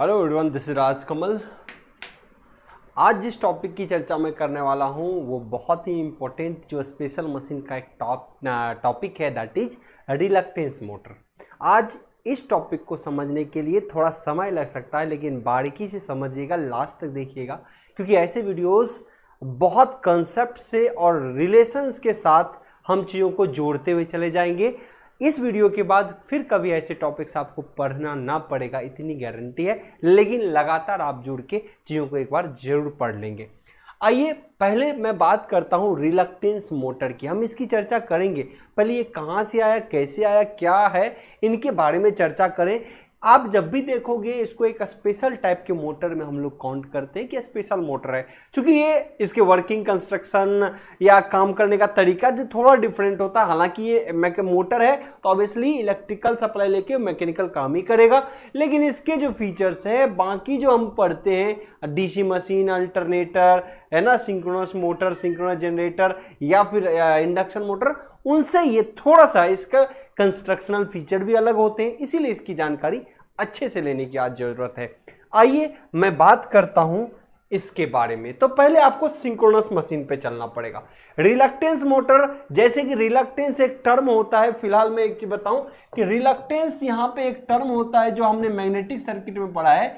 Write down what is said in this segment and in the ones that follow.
Hello everyone this is Raj Kamal आज जिस topic की चर्चा मैं करने वाला हूँ वो बहुत ही इम्पोर्टेंट जो स्पेशल मशीन का एक टॉप टॉपिक है दैट इज रिलक्टेंस मोटर आज इस टॉपिक को समझने के लिए थोड़ा समय लग सकता है लेकिन बारीकी से समझिएगा लास्ट तक देखिएगा क्योंकि ऐसे वीडियोस बहुत कंसेप्ट से और रिलेशंस के साथ हम चीज़ों को जोड़ते हुए चले जाएंगे इस वीडियो के बाद फिर कभी ऐसे टॉपिक्स आपको पढ़ना ना पड़ेगा इतनी गारंटी है लेकिन लगातार आप जुड़ के चीज़ों को एक बार जरूर पढ़ लेंगे आइए पहले मैं बात करता हूँ रिलक्टेंस मोटर की हम इसकी चर्चा करेंगे पहले ये कहाँ से आया कैसे आया क्या है इनके बारे में चर्चा करें आप जब भी देखोगे इसको एक स्पेशल टाइप के मोटर में हम लोग काउंट करते हैं कि स्पेशल मोटर है क्योंकि ये इसके वर्किंग कंस्ट्रक्शन या काम करने का तरीका जो थोड़ा डिफरेंट होता है हालांकि ये मोटर है तो ऑब्वियसली इलेक्ट्रिकल सप्लाई लेके मैकेनिकल काम ही करेगा लेकिन इसके जो फीचर्स हैं बाकी जो हम पढ़ते हैं डीसी मशीन अल्टरनेटर है ना सिंक्रोनस मोटर सिंक्रोनस जनरेटर या फिर इंडक्शन मोटर उनसे ये थोड़ा सा इसका कंस्ट्रक्शनल फीचर भी अलग होते हैं इसीलिए इसकी जानकारी अच्छे से लेने की आज ज़रूरत है आइए मैं बात करता हूं इसके बारे में तो पहले आपको सिंक्रोनस मशीन पे चलना पड़ेगा रिलक्टेंस मोटर जैसे कि रिलक्टेंस एक टर्म होता है फिलहाल मैं एक चीज बताऊं कि रिलक्टेंस यहां पे एक टर्म होता है जो हमने मैग्नेटिक सर्किट में पढ़ा है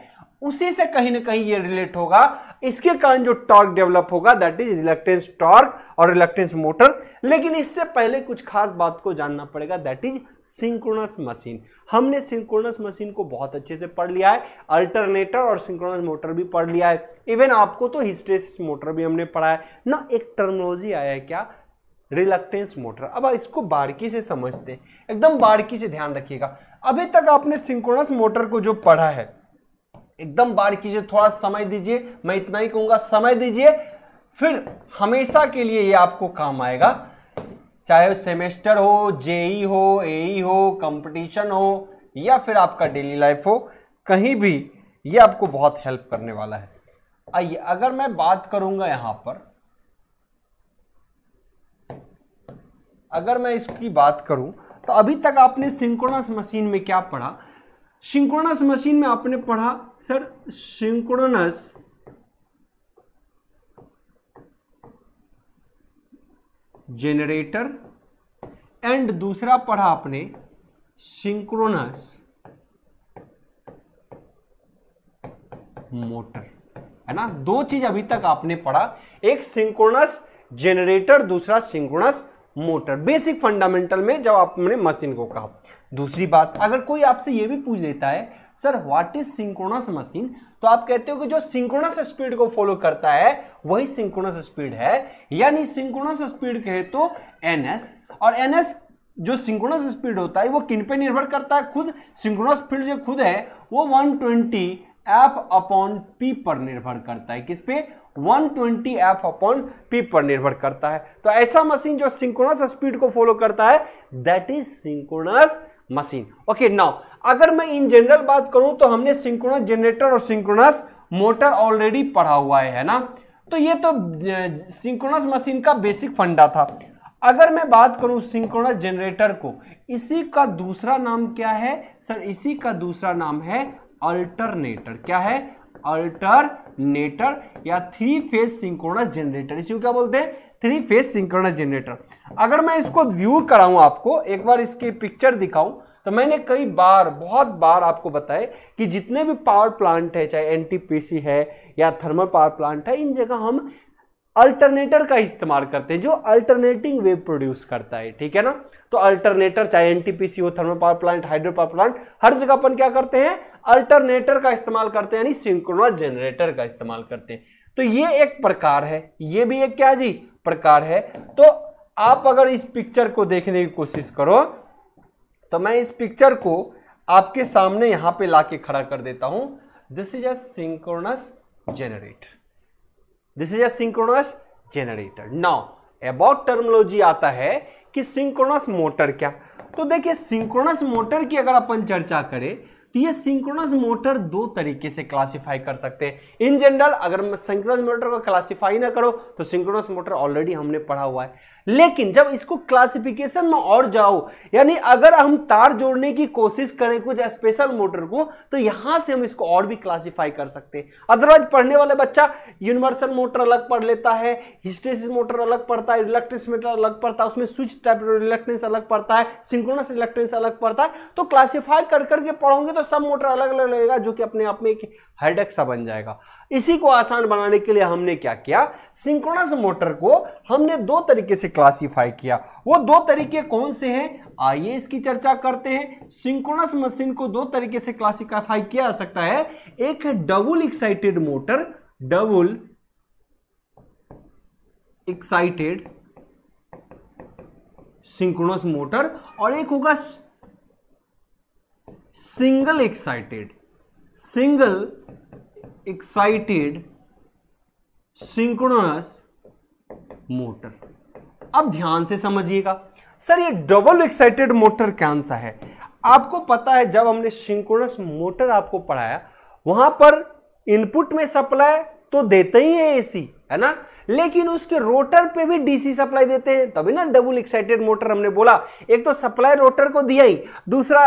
उसी से कहीं ना कहीं ये रिलेट होगा इसके कारण जो टॉर्क डेवलप होगा दैट इज रिलेक्टेंस टॉर्क और रिलेक्टेंस मोटर लेकिन इससे पहले कुछ खास बात को जानना पड़ेगा दैट इज सिंक्रोनस मशीन हमने सिंक्रोनस मशीन को बहुत अच्छे से पढ़ लिया है अल्टरनेटर और सिंक्रोनस मोटर भी पढ़ लिया है इवन आपको तो हिस्ट्रेसिस मोटर भी हमने पढ़ा है ना एक टर्मोलॉजी आया है क्या रिलक्टेंस मोटर अब इसको बारीकी से समझते हैं एकदम बारीकी से ध्यान रखिएगा अभी तक आपने सिंक्रोनस मोटर को जो पढ़ा है एकदम बार कीजिए थोड़ा समय दीजिए मैं इतना ही कहूंगा समय दीजिए फिर हमेशा के लिए ये आपको काम आएगा चाहे सेमेस्टर हो जेई हो ए हो कंपटीशन हो या फिर आपका डेली लाइफ हो कहीं भी ये आपको बहुत हेल्प करने वाला है आइए अगर मैं बात करूंगा यहां पर अगर मैं इसकी बात करूं तो अभी तक आपने सिंक्रोनस मशीन में क्या पढ़ा सिंक्रोनस मशीन में आपने पढ़ा सर सिंक्रोनस जेनरेटर एंड दूसरा पढ़ा आपने सिंक्रोनस मोटर है ना दो चीज अभी तक आपने पढ़ा एक सिंक्रोनस जेनरेटर दूसरा सिंक्रोनस मोटर बेसिक फंडामेंटल में जब आपने मशीन को कहा दूसरी बात अगर कोई आपसे ये भी पूछ देता है sir what is synchronous machine तो आप कहते हो कि जो सिंक्रोनस स्पीड को फॉलो करता है वही सिंक्रोनस स्पीड है यानी सिंक्रोनस स्पीड कहे तो एन और एन जो सिंक्रोनस स्पीड होता है वो किन पे निर्भर करता है खुद सिंक्रोनस स्पीड जो खुद है वो 120 ट्वेंटी एफ अपॉन पी पर निर्भर करता है किस पे 120 ट्वेंटी एफ अपॉन पी पर निर्भर करता है तो ऐसा मशीन जो सिंक्रोनस स्पीड को फॉलो करता है that is synchronous machine okay now अगर मैं इन जनरल बात करूं तो हमने सिंक्रोनस जनरेटर और सिंक्रोनस मोटर ऑलरेडी पढ़ा हुआ है, ना तो ये तो सिंक्रोनस मशीन का बेसिक फंडा था अगर मैं बात करूं सिंक्रोनस जनरेटर को इसी का दूसरा नाम क्या है सर इसी का दूसरा नाम है अल्टरनेटर क्या है अल्टरनेटर या थ्री फेज सिंक्रोनस जनरेटर इसी को क्या बोलते हैं थ्री फेस सिंक्रोनस जनरेटर अगर मैं इसको व्यू कराऊं आपको एक बार इसकी पिक्चर दिखाऊं तो मैंने कई बार बहुत बार आपको बताया कि जितने भी पावर प्लांट है चाहे एनटीपीसी है या थर्मल पावर प्लांट है इन जगह हम अल्टरनेटर का इस्तेमाल करते हैं जो अल्टरनेटिंग वेव प्रोड्यूस करता है ठीक है ना तो अल्टरनेटर चाहे एनटीपीसी हो thermal power plant hydro power plant हर जगह अपन क्या करते हैं अल्टरनेटर का इस्तेमाल करते हैं यानी सिंक्रोनस जनरेटर का इस्तेमाल करते हैं तो ये एक प्रकार है ये भी एक क्या जी प्रकार है तो आप अगर इस पिक्चर को देखने की कोशिश करो तो मैं इस पिक्चर को आपके सामने यहां पे लाके खड़ा कर देता हूं this is asynchronous generator this is a generator now about terminology आता है कि सिंक्रोनस मोटर क्या तो देखिए सिंक्रोनस मोटर की अगर अपन चर्चा करें तो ये सिंक्रोनस मोटर दो तरीके से क्लासिफाई कर सकते हैं इन जनरल अगर सिंक्रोनस मोटर को क्लासिफाई ना करो तो सिंक्रोनस मोटर ऑलरेडी हमने पढ़ा हुआ है लेकिन जब इसको क्लासिफिकेशन में और जाओ यानी अगर हम तार जोड़ने की कोशिश करें कुछ स्पेशल मोटर को तो यहां से हम इसको और भी क्लासिफाई कर सकते हैं अदरवाइज पढ़ने वाले बच्चा यूनिवर्सल मोटर अलग पढ़ लेता है हिस्ट्रेसिस मोटर अलग पड़ता है इलेक्ट्रिस मोटर अलग पड़ता है उसमें स्विच टाइप इलेक्ट्रेंस अलग पड़ता है सिंक्रोनस इलेक्ट्रेंस अलग पड़ता है तो क्लासीफाई कर करके पढ़ोगे तो सब मोटर अलग अलग लगेगा जो कि अपने आप में एक हेडेक्सा बन जाएगा इसी को आसान बनाने के लिए हमने क्या किया सिंक्रोनस मोटर को हमने दो तरीके से क्लासिफाई किया वो दो तरीके कौन से हैं आइए इसकी चर्चा करते हैं सिंक्रोनस मशीन को दो तरीके से क्लासिफाई किया जा सकता है एक है double excited motor double excited synchronous motor और एक होगा single excited single excited synchronous motor अब ध्यान से समझिएगा सर ये डबल एक्साइटेड मोटर कौन सा है आपको पता है जब हमने सिंक्रोनस मोटर आपको पढ़ाया वहां पर इनपुट में सप्लाई तो देते ही है एसी है ना लेकिन उसके रोटर पे भी डीसी सप्लाई देते हैं तभी ना डबल एक्साइटेड मोटर हमने बोला एक तो सप्लाई रोटर को दिया ही दूसरा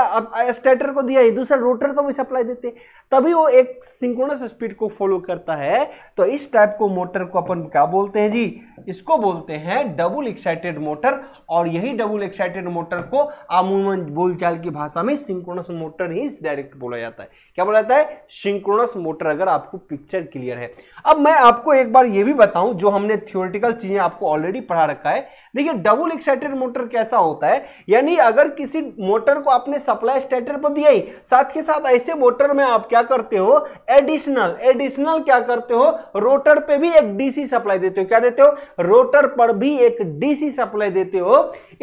स्टेटर को दिया ही दूसरा रोटर को भी सप्लाई देते हैं तभी वो एक सिंक्रोनस स्पीड को फॉलो करता है तो इस टाइप को मोटर को अपन क्या बोलते हैं जी इसको बोलते हैं डबल एक्साइटेड मोटर और यही डबल एक्साइटेड मोटर को अमूमन बोलचाल की भाषा में सिंक्रोनस मोटर ही डायरेक्ट बोला जाता है क्या बोला जाता है सिंक्रोनस मोटर अगर आपको पिक्चर क्लियर है अब मैं आपको एक बार यह भी बताऊं जो हमने थियोरिटिकल चीजें आपको ऑलरेडी पढ़ा रखा है देखिए डबल एक्साइटेड मोटर कैसा होता है यानी अगर किसी मोटर को आपने सप्लाई स्टेटर पर दिया ही साथ के साथ ऐसे मोटर में आप क्या करते हो एडिशनल एडिशनल क्या करते हो रोटर पे भी एक डीसी सप्लाई देते हो क्या देते हो रोटर पर भी एक डीसी सप्लाई देते हो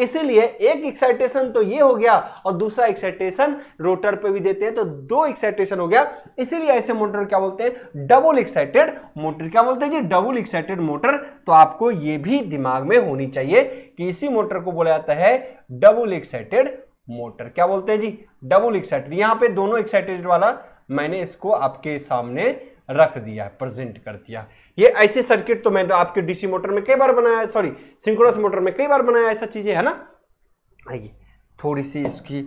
इसीलिए एक एक्साइटेशन तो ये हो गया और दूसरा एक्साइटेशन रोटर पे भी देते हैं तो दो एक्साइटेशन हो गया इसीलिए ऐसे मोटर क्या बोलते हैं डबल एक्साइटेड मोटर क्या बोलते हैं जी डबल एक्साइटेड मोटर मोटर तो आपको यह भी दिमाग में होनी चाहिए कि इसी मोटर को बोला जाता है डबल एक्साइटेड मोटर क्या बोलते हैं जी डबल एक्साइटेड यहां पे दोनों एक्साइटेड वाला मैंने इसको आपके सामने रख दिया प्रेजेंट कर दिया ये ऐसे सर्किट तो मैंने तो आपके डीसी मोटर में कई बार बनाया सॉरी सिंक्रोनस मोटर में कई बार बनाया ऐसा चीज़ें है ना आइए थोड़ी सी इसकी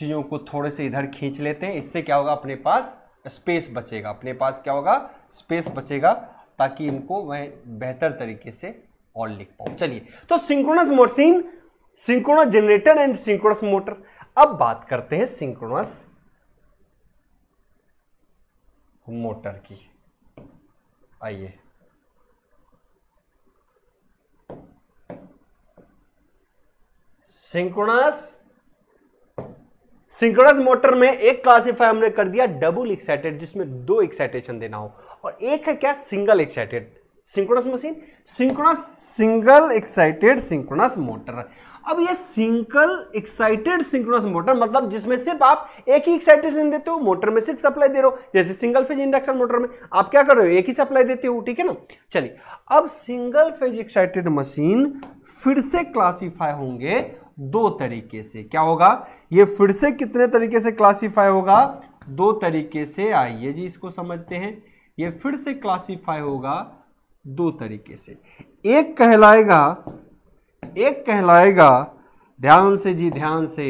चीज़ों को थोड़े से इधर खींच लेते हैं इससे क्या होगा अपने पास स्पेस बचेगा अपने पास क्या होगा स्पेस बचेगा ताकि इनको मैं बेहतर तरीके से और लिख पाऊं चलिए तो synchronous machine synchronous generator and synchronous motor अब बात करते हैं सिंक्रोनस मोटर की आइए सिंक्रोनस सिंक्रोनस मोटर में एक क्लासीफाई हमने कर दिया डबल एक्साइटेड जिसमें दो एक्साइटेशन देना हो और एक है क्या single excited synchronous machine synchronous single excited synchronous motor अब ये सिंगल एक्साइटेड सिंक्रोनस मोटर मतलब जिसमें सिर्फ आप एक ही एक्साइटेशन देते हो मोटर में सिर्फ सप्लाई दे रहे हो जैसे सिंगल फेज इंडक्शन मोटर में आप क्या कर रहे हो एक ही सप्लाई देते हो ठीक है ना चलिए अब सिंगल फेज एक्साइटेड मशीन फिर से क्लासीफाई होंगे दो तरीके से क्या होगा ये फिर से कितने तरीके से क्लासीफाई होगा दो तरीके से आइए जी इसको समझते हैं ये फिर से क्लासीफाई होगा दो तरीके से एक कहलाएगा एक कहलाएगा ध्यान से जी ध्यान से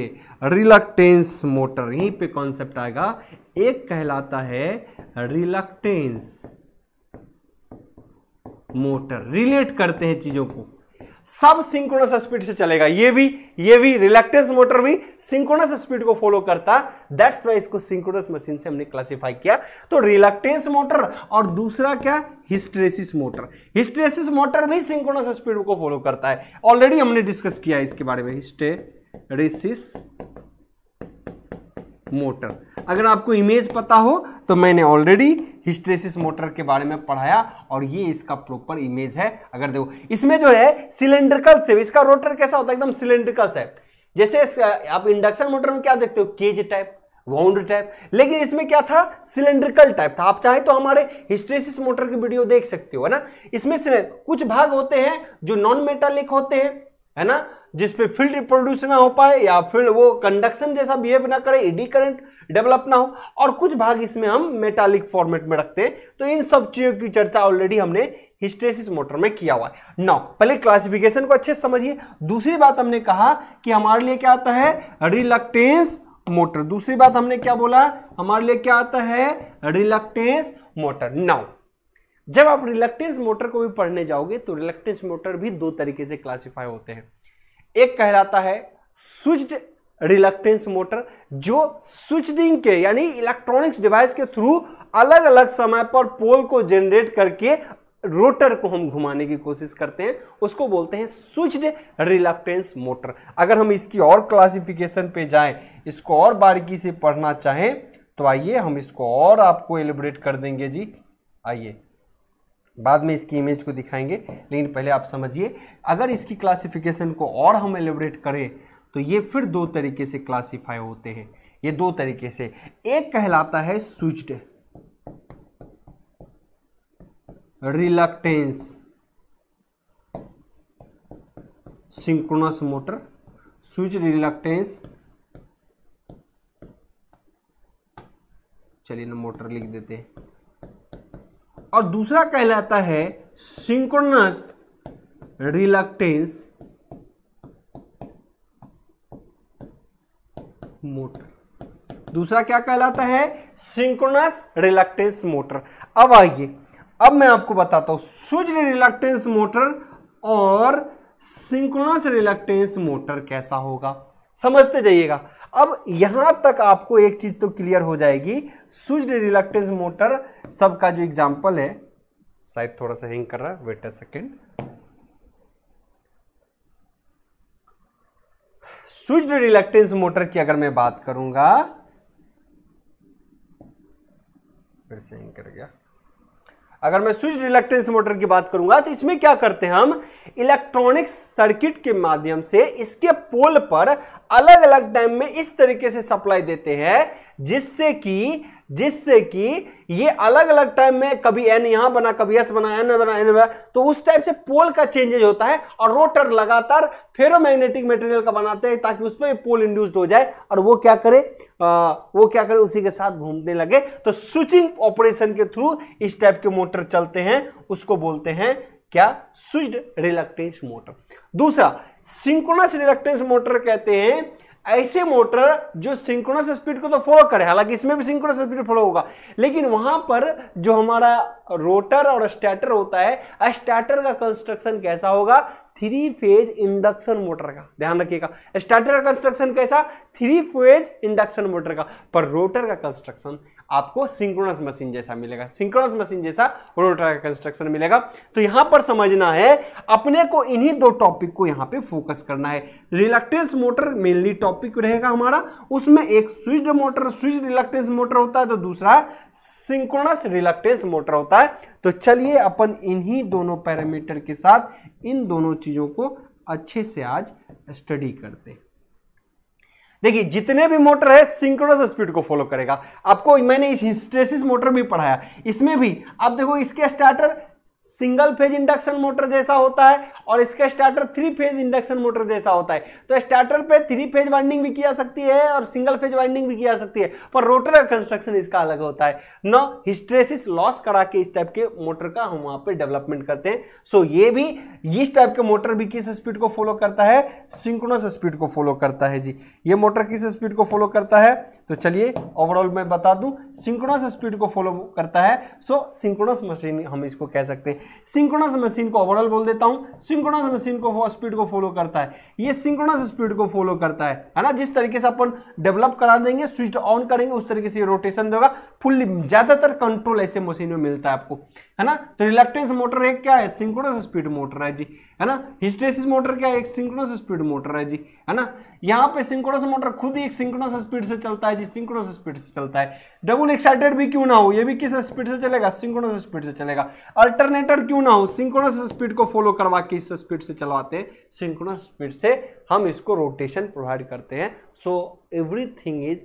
रिलक्टेंस मोटर यहीं पे कॉन्सेप्ट आएगा एक कहलाता है रिलक्टेंस मोटर रिलेट करते हैं चीजों को सब सिंक्रोनस स्पीड से चलेगा ये भी ये भी रिलेक्टेंस मोटर भी सिंक्रोनस स्पीड को फॉलो करता दैट्स वाई इसको सिंक्रोनस मशीन से हमने क्लासिफाई किया तो रिलेक्टेंस मोटर और दूसरा क्या हिस्ट्रेसिस मोटर हिस्ट्रेसिस मोटर भी सिंक्रोनस स्पीड को फॉलो करता है ऑलरेडी हमने डिस्कस किया है इसके बारे में हिस्ट्रेसिस मोटर अगर आपको इमेज पता हो तो मैंने ऑलरेडी हिस्ट्रेसिस मोटर के बारे में पढ़ाया और ये इसका प्रॉपर इमेज है अगर देखो इसमें जो है सिलेंड्रिकल से इसका रोटर कैसा होता है एकदम सिलेंड्रिकल से जैसे आप इंडक्शन मोटर में क्या देखते हो केज टाइप वाउंड टाइप लेकिन इसमें क्या था सिलेंड्रिकल टाइप था आप चाहे तो हमारे हिस्ट्रेसिस मोटर की वीडियो देख सकते हो है ना इसमें कुछ भाग होते हैं जो नॉन मेटालिक होते हैं है ना जिसपे फील्ड रिप्रोड्यूस ना हो पाए या फिर वो कंडक्शन जैसा बिहेव ना करे ईडी करंट डेवलप ना हो और कुछ भाग इसमें हम मेटालिक फॉर्मेट में रखते हैं तो इन सब चीज़ों की चर्चा ऑलरेडी हमने हिस्टेसिस मोटर में किया हुआ है नौ पहले क्लासिफिकेशन को अच्छे से समझिए दूसरी बात हमने कहा कि हमारे लिए क्या आता है रिलक्टेंस मोटर दूसरी बात हमने क्या बोला हमारे लिए क्या आता है रिलक्टेंस मोटर नाउ जब आप रिलक्टेंस मोटर को भी पढ़ने जाओगे तो रिलक्टेंस मोटर भी दो तरीके से क्लासिफाई होते हैं एक कहलाता है स्विच्ड रिलक्टेंस मोटर जो स्विचडिंग के यानी इलेक्ट्रॉनिक्स डिवाइस के थ्रू अलग अलग समय पर पोल को जनरेट करके रोटर को हम घुमाने की कोशिश करते हैं उसको बोलते हैं स्विच्ड रिलक्टेंस मोटर अगर हम इसकी और क्लासिफिकेशन पे जाएं इसको और बारीकी से पढ़ना चाहें तो आइए हम इसको और आपको एलिब्रेट कर देंगे जी आइए बाद में इसकी इमेज को दिखाएंगे लेकिन पहले आप समझिए अगर इसकी क्लासिफिकेशन को और हम एलिब्रेट करें तो ये फिर दो तरीके से क्लासीफाई होते हैं ये दो तरीके से एक कहलाता है switched reluctance synchronous motor switch reluctance चलिए ना मोटर लिख देते हैं और दूसरा कहलाता है सिंक्रोनस रिलक्टेंस मोटर दूसरा क्या कहलाता है सिंक्रोनस रिलक्टेंस मोटर अब आइए अब मैं आपको बताता हूं सुज रिलक्टेंस मोटर और सिंक्रोनस रिलक्टेंस मोटर कैसा होगा समझते जाइएगा अब यहां तक आपको एक चीज तो क्लियर हो जाएगी स्विच्ड रिलक्टेंस मोटर सबका जो एग्जाम्पल है शायद थोड़ा सा हैंग कर रहा है wait a second switched reluctance motor की अगर मैं बात करूंगा फिर से हैंग कर गया अगर मैं स्विच रिलेक्टेंस मोटर की बात करूंगा तो इसमें क्या करते हैं हम इलेक्ट्रॉनिक सर्किट के माध्यम से इसके पोल पर अलग अलग टाइम में इस तरीके से सप्लाई देते हैं जिससे कि जिससे कि ये अलग अलग टाइम में कभी एन यहां बना कभी एस बना एन बना एन बना तो उस टाइप से पोल का चेंजेज होता है और रोटर लगातार फेरोमैग्नेटिक मटेरियल का बनाते हैं ताकि उसमें पोल इंड्यूस्ड हो जाए और वो क्या करे आ, वो क्या करे उसी के साथ घूमने लगे तो स्विचिंग ऑपरेशन के थ्रू इस टाइप के मोटर चलते हैं उसको बोलते हैं क्या स्विच्ड रिलक्टेंस मोटर दूसरा सिंक्रोनस रिलक्टेंस मोटर कहते हैं ऐसे मोटर जो सिंक्रोनस स्पीड को तो फॉलो करे हालांकि इसमें भी सिंक्रोनस स्पीड फॉलो होगा लेकिन वहां पर जो हमारा रोटर और स्टार्टर होता है स्टार्टर का कंस्ट्रक्शन कैसा होगा थ्री फेज इंडक्शन मोटर का ध्यान रखिएगा स्टार्टर का कंस्ट्रक्शन कैसा थ्री फेज इंडक्शन मोटर का पर रोटर का कंस्ट्रक्शन आपको सिंक्रोनस मशीन जैसा मिलेगा सिंक्रोनस मशीन जैसा रोटर का कंस्ट्रक्शन मिलेगा तो यहां पर समझना है अपने को इन्हीं दो टॉपिक को यहां पे फोकस करना है रिलेक्टेंस मोटर मेनली टॉपिक रहेगा हमारा उसमें एक switch motor switch reluctance motor होता है तो दूसरा सिंक्रोनस रिलेक्टेंस मोटर होता है तो चलिए अपन इन्हीं दोनों पैरामीटर के साथ इन दोनों चीजों को अच्छे से आज स्टडी करते हैं देखिए जितने भी मोटर है सिंक्रोनस स्पीड को फॉलो करेगा आपको मैंने इस हिस्ट्रेसिस मोटर भी पढ़ाया इसमें भी आप देखो इसके starter single phase induction motor जैसा होता है और इसका starter three phase induction motor जैसा होता है तो स्टार्टर पे थ्री फेज वाइंडिंग भी किया सकती है और सिंगल फेज वाइंडिंग भी किया सकती है पर रोटर का कंस्ट्रक्शन इसका अलग होता है न हिस्ट्रेसिस लॉस करा के इस टाइप के मोटर का हम वहां पर डेवलपमेंट करते हैं सो so, ये भी इस टाइप के मोटर भी किस स्पीड को फॉलो करता है सिंक्रोनस स्पीड को फॉलो करता है जी ये मोटर किस स्पीड को फॉलो करता है तो चलिए ओवरऑल मैं बता दूं सिंक्रोनस स्पीड को फॉलो करता है सो सिंक्रोनस मशीन हम इसको कह सकते हैं सिंक्रोनस मशीन को ओवरऑल बोल देता हूं सिंक्रोनस मशीन को स्पीड को फॉलो करता है ये सिंक्रोनस स्पीड को फॉलो करता है है ना जिस तरीके से अपन डेवलप करा देंगे स्विच ऑन करेंगे उस तरीके से रोटेशन देगा फुल्ली ज़्यादातर कंट्रोल ऐसे मशीन में मिलता है आपको है ना तो रिलेक्टेंस मोटर एक क्या है सिंक्रोनस स्पीड मोटर है जी है ना हिस्टेसिस मोटर क्या एक सिंक्रोनस स्पीड मोटर है जी है ना यहाँ पे सिंक्रोनस मोटर खुद ही एक सिंक्रोनस स्पीड से चलता है जी सिंक्रोनस स्पीड से चलता है डबल एक्साइटेड भी क्यों ना हो ये भी किस स्पीड से चलेगा सिंक्रोनस स्पीड से चलेगा अल्टरनेटर क्यों ना हो सिंक्रोनस स्पीड को फॉलो करवा के इस स्पीड से चलवाते हैं सिंक्रोनस स्पीड से हम इसको रोटेशन प्रोवाइड करते हैं so every is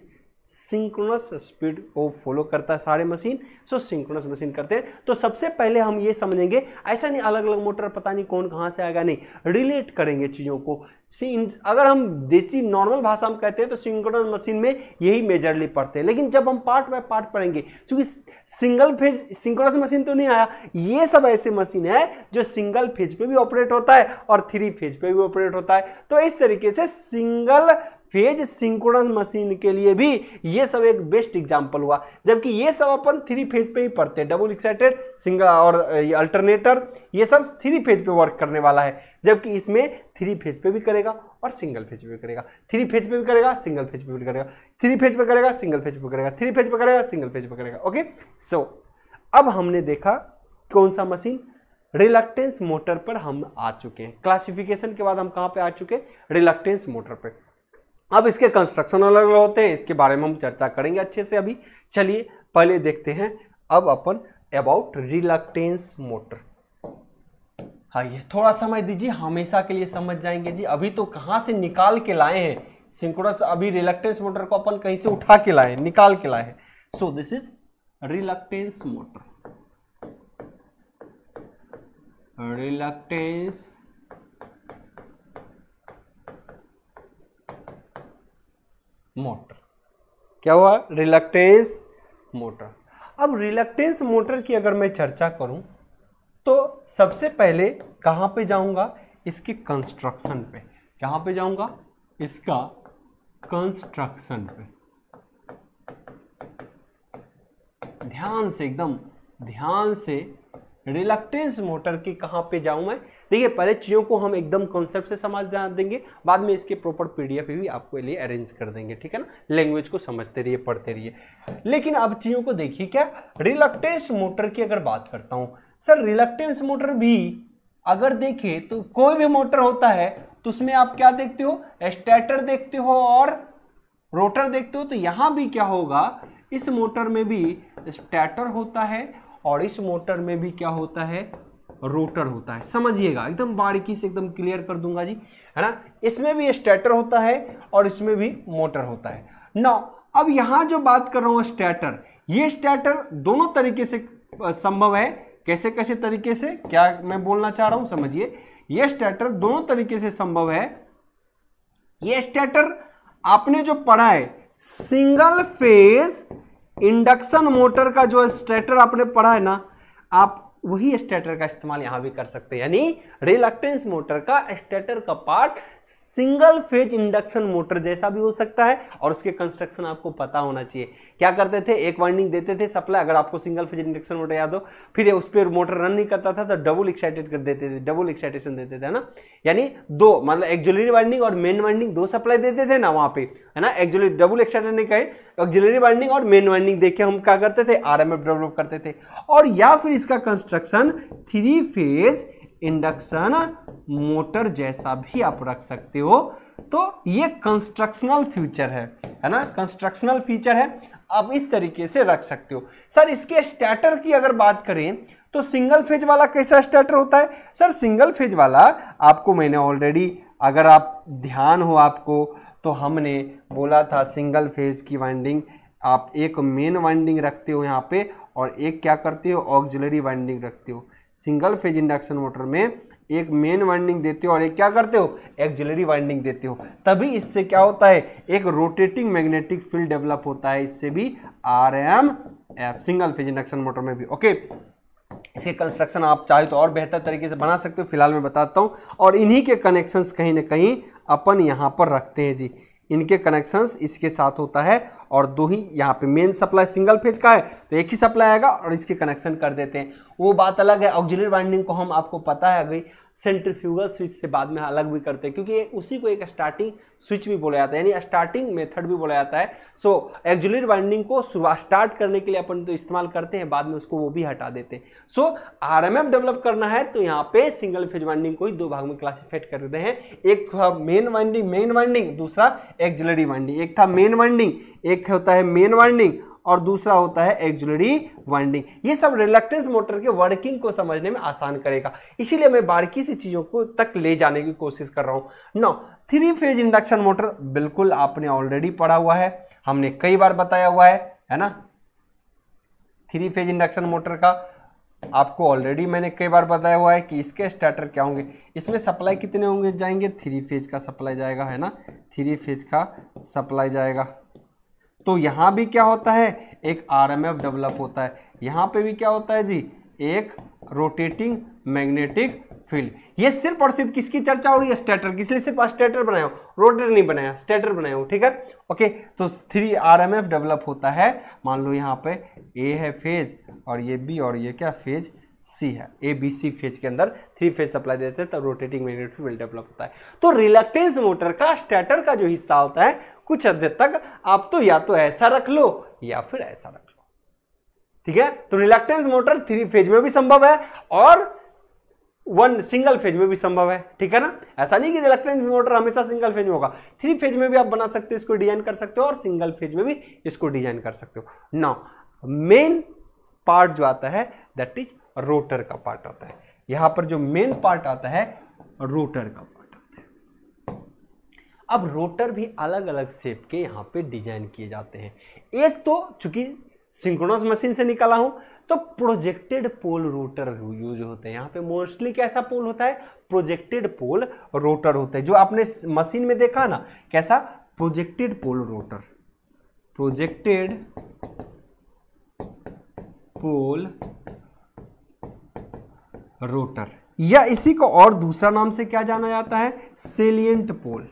synchronous speed को फॉलो करता है सारे मशीन सो सिंक्रोनस मशीन करते हैं तो सबसे पहले हम ये समझेंगे ऐसा नहीं अलग अलग मोटर पता नहीं कौन कहाँ से आएगा नहीं रिलेट करेंगे चीज़ों को अगर हम देसी नॉर्मल भाषा में कहते हैं तो सिंक्रोनस मशीन में यही मेजरली पढ़ते हैं लेकिन जब हम पार्ट बाय पार्ट पढ़ेंगे क्योंकि सिंगल फेज सिंक्रोनस मशीन तो नहीं आया ये सब ऐसे मशीन है जो सिंगल फेज पे भी ऑपरेट होता है और थ्री फेज पे भी ऑपरेट होता है तो इस तरीके से सिंगल फेज सिंकोनस मशीन के लिए भी ये सब एक बेस्ट एग्जाम्पल हुआ जबकि ये सब अपन थ्री फेज पे ही पढ़ते हैं डबल एक्साइटेड सिंगल और अल्टरनेटर ये सब थ्री फेज पे वर्क करने वाला है जबकि इसमें थ्री फेज पे भी करेगा और सिंगल फेज पे भी करेगा थ्री फेज पे भी करेगा सिंगल फेज पे भी करेगा थ्री फेज पे करेगा सिंगल फेज पे करेगा थ्री फेज पे करेगा सिंगल फेज पे करेगा ओके सो अब हमने देखा कौन सा मशीन रिलक्टेंस मोटर पर हम आ चुके हैं क्लासिफिकेशन के बाद हम कहाँ पे आ चुके हैं रिलक्टेंस मोटर पर अब इसके कंस्ट्रक्शन अलग अलग होते हैं इसके बारे में हम चर्चा करेंगे अच्छे से अभी चलिए पहले देखते हैं अब अपन अबाउट रिलक्टेंस मोटर ये थोड़ा समय दीजिए हमेशा के लिए समझ जाएंगे जी अभी तो कहाँ से निकाल के लाए हैं सिंक्रोनस अभी रिलक्टेंस मोटर को अपन कहीं से उठा के लाए निकाल के लाए हैं so this is reluctance motor reluctance motor क्या हुआ रिलक्टेंस मोटर अब रिलक्टेंस मोटर की अगर मैं चर्चा करूं तो सबसे पहले कहां पे जाऊंगा इसके कंस्ट्रक्शन पे कहां पे जाऊंगा इसका कंस्ट्रक्शन पे ध्यान से एकदम ध्यान से रिलक्टेंस मोटर की कहाँ पे जाऊं मैं देखिए पहले चीज़ों को हम एकदम कॉन्सेप्ट से समझ देंगे बाद में इसके प्रॉपर पीडीएफ भी आपके लिए अरेंज कर देंगे ठीक है ना लैंग्वेज को समझते रहिए पढ़ते रहिए लेकिन अब चीज़ों को देखिए क्या रिलक्टेंस मोटर की अगर बात करता हूँ सर रिलक्टेंस मोटर भी अगर देखे तो कोई भी मोटर होता है तो उसमें आप क्या देखते हो स्टेटर देखते हो और रोटर देखते हो तो यहाँ भी क्या होगा इस मोटर में भी स्टैटर होता है और इस मोटर में भी क्या होता है रोटर होता है समझिएगा एकदम बारीकी से एकदम क्लियर कर दूंगा जी है ना इसमें भी स्टेटर होता है और इसमें भी मोटर होता है ना अब यहां जो बात कर रहा हूं स्टेटर ये स्टेटर दोनों तरीके से संभव है कैसे कैसे तरीके से क्या मैं बोलना चाह रहा हूं समझिए ये स्टेटर दोनों तरीके से संभव है ये स्टेटर आपने जो पढ़ा है सिंगल फेज इंडक्शन मोटर का जो स्टेटर आपने पढ़ा है ना आप वही स्टेटर का इस्तेमाल यहां भी कर सकते हैं यानी रिलक्टेंस मोटर का स्टेटर का part single phase induction motor जैसा भी हो सकता है और उसके कंस्ट्रक्शन आपको पता होना चाहिए क्या करते थे एक वाइंडिंग देते थे सप्लाई अगर आपको सिंगल फेज इंडक्शन मोटर याद हो फिर उस पर मोटर रन नहीं करता था तो डबल एक्साइटेड कर देते थे डबल एक्साइटेशन देते थे ना यानी दो मतलब एक्जुलरी वाइंडिंग और मेन वाइंडिंग दो सप्लाई देते थे ना वहाँ पे है ना एक्जुलरी डबल एक्साइटेड नहीं कहे एक्जुलरी वाइंडिंग और मेन वाइंडिंग देख के हम क्या करते थे आर डेवलप करते थे और या फिर इसका construction three phase induction motor जैसा भी आप रख सकते हो तो ये कंस्ट्रक्शनल फ्यूचर है है ना कंस्ट्रक्शनल फीचर है आप इस तरीके से रख सकते हो सर इसके स्टार्टर की अगर बात करें तो सिंगल फेज वाला कैसा स्टार्टर होता है सर सिंगल फेज वाला आपको मैंने ऑलरेडी अगर आप ध्यान हो आपको तो हमने बोला था सिंगल फेज की वाइंडिंग आप एक मेन वाइंडिंग रखते हो यहाँ पे और एक क्या करते हो ऑक्जलरी वाइंडिंग रखते हो सिंगल फेज इंडक्शन मोटर में एक मेन वाइंडिंग देते हो और एक क्या करते हो एक्जिलरी वाइंडिंग देते हो तभी इससे क्या होता है एक रोटेटिंग मैग्नेटिक फील्ड डेवलप होता है इससे भी R M F single phase induction motor में भी ओके इसके कंस्ट्रक्शन आप चाहे तो और बेहतर तरीके से बना सकते हो फिलहाल मैं बताता हूँ और इन्हीं के कनेक्शंस कहीं ना कहीं अपन यहाँ पर रखते हैं जी इनके कनेक्शंस इसके साथ होता है और दो ही यहाँ पे मेन सप्लाई सिंगल फेज का है तो एक ही सप्लाई आएगा और इसके कनेक्शन कर देते हैं वो बात अलग है ऑक्जिलरी वाइंडिंग को हम आपको पता है अभी सेंट्रीफ्यूगल स्विच से बाद में अलग भी करते हैं क्योंकि उसी को एक स्टार्टिंग स्विच भी बोला जाता है यानी स्टार्टिंग मेथड भी बोला जाता है सो एक्जुलर वाइंडिंग को शुरुआत स्टार्ट करने के लिए अपन तो इस्तेमाल करते हैं बाद में उसको वो भी हटा देते हैं सो आर डेवलप करना है तो यहाँ पे सिंगल फेज वाइंडिंग को ही दो भाग में क्लासीफाइड कर देते हैं एक मेन वाइंडिंग मेन वाइंडिंग दूसरा एक्जुलरी वाइंडिंग एक था मेन वाइंडिंग एक होता है मेन वाइंडिंग और दूसरा होता है एक्जुलरी वाइंडिंग ये सब रिलेक्टेंस मोटर के वर्किंग को समझने में आसान करेगा इसीलिए मैं बारीकी सी चीज़ों को तक ले जाने की कोशिश कर रहा हूँ now three phase induction motor बिल्कुल आपने ऑलरेडी पढ़ा हुआ है हमने कई बार बताया हुआ है है ना थ्री फेज इंडक्शन मोटर का आपको ऑलरेडी मैंने कई बार बताया हुआ है कि इसके स्टार्टर क्या होंगे इसमें सप्लाई कितने होंगे जाएंगे थ्री फेज का सप्लाई जाएगा है ना थ्री फेज का सप्लाई जाएगा तो यहां भी क्या होता है एक आरएमएफ डेवलप होता है यहां पे भी क्या होता है जी एक रोटेटिंग मैग्नेटिक फील्ड ये सिर्फ और सिर्फ किसकी चर्चा हो रही है स्टेटर किस लिए सिर्फ स्टेटर बनाया रोटर नहीं बनाया स्टेटर बनाया ठीक है ओके तो थ्री एफ डेवलप होता है मान लो यहाँ पे ए है फेज और ये बी और ये क्या फेज सी है ए बी सी फेज के अंदर थ्री फेज सप्लाई देते हैं तब रोटेटिंग मैग्नेटिक फील्ड डेवलप होता है तो रिलेक्टेंस मोटर का स्टेटर का जो हिस्सा होता है कुछ हद तक आप तो या तो ऐसा रख लो या फिर ऐसा रख लो ठीक है तो रिलेक्टेंस मोटर थ्री फेज में भी संभव है और वन सिंगल फेज में भी संभव है ठीक है ना ऐसा नहीं कि रिलेक्टेंस मोटर हमेशा सिंगल फेज में होगा थ्री फेज में भी आप बना सकते हो इसको डिजाइन कर सकते हो और सिंगल फेज में भी इसको डिजाइन कर सकते हो ना मेन पार्ट जो आता है दैट इज रोटर का पार्ट आता है यहां पर जो मेन पार्ट आता है रोटर का पार्ट आता है अब रोटर भी अलग अलग शेप के यहां पे डिजाइन किए जाते हैं एक तो चूंकि सिंक्रोनस मशीन से निकाला हूं तो प्रोजेक्टेड पोल रोटर यूज होते हैं यहाँ पे मोस्टली कैसा पोल होता है प्रोजेक्टेड पोल रोटर होता है जो आपने मशीन में देखा ना कैसा projected pole rotor projected pole rotor या इसी को और दूसरा नाम से क्या जाना जाता है सेलियंट पोल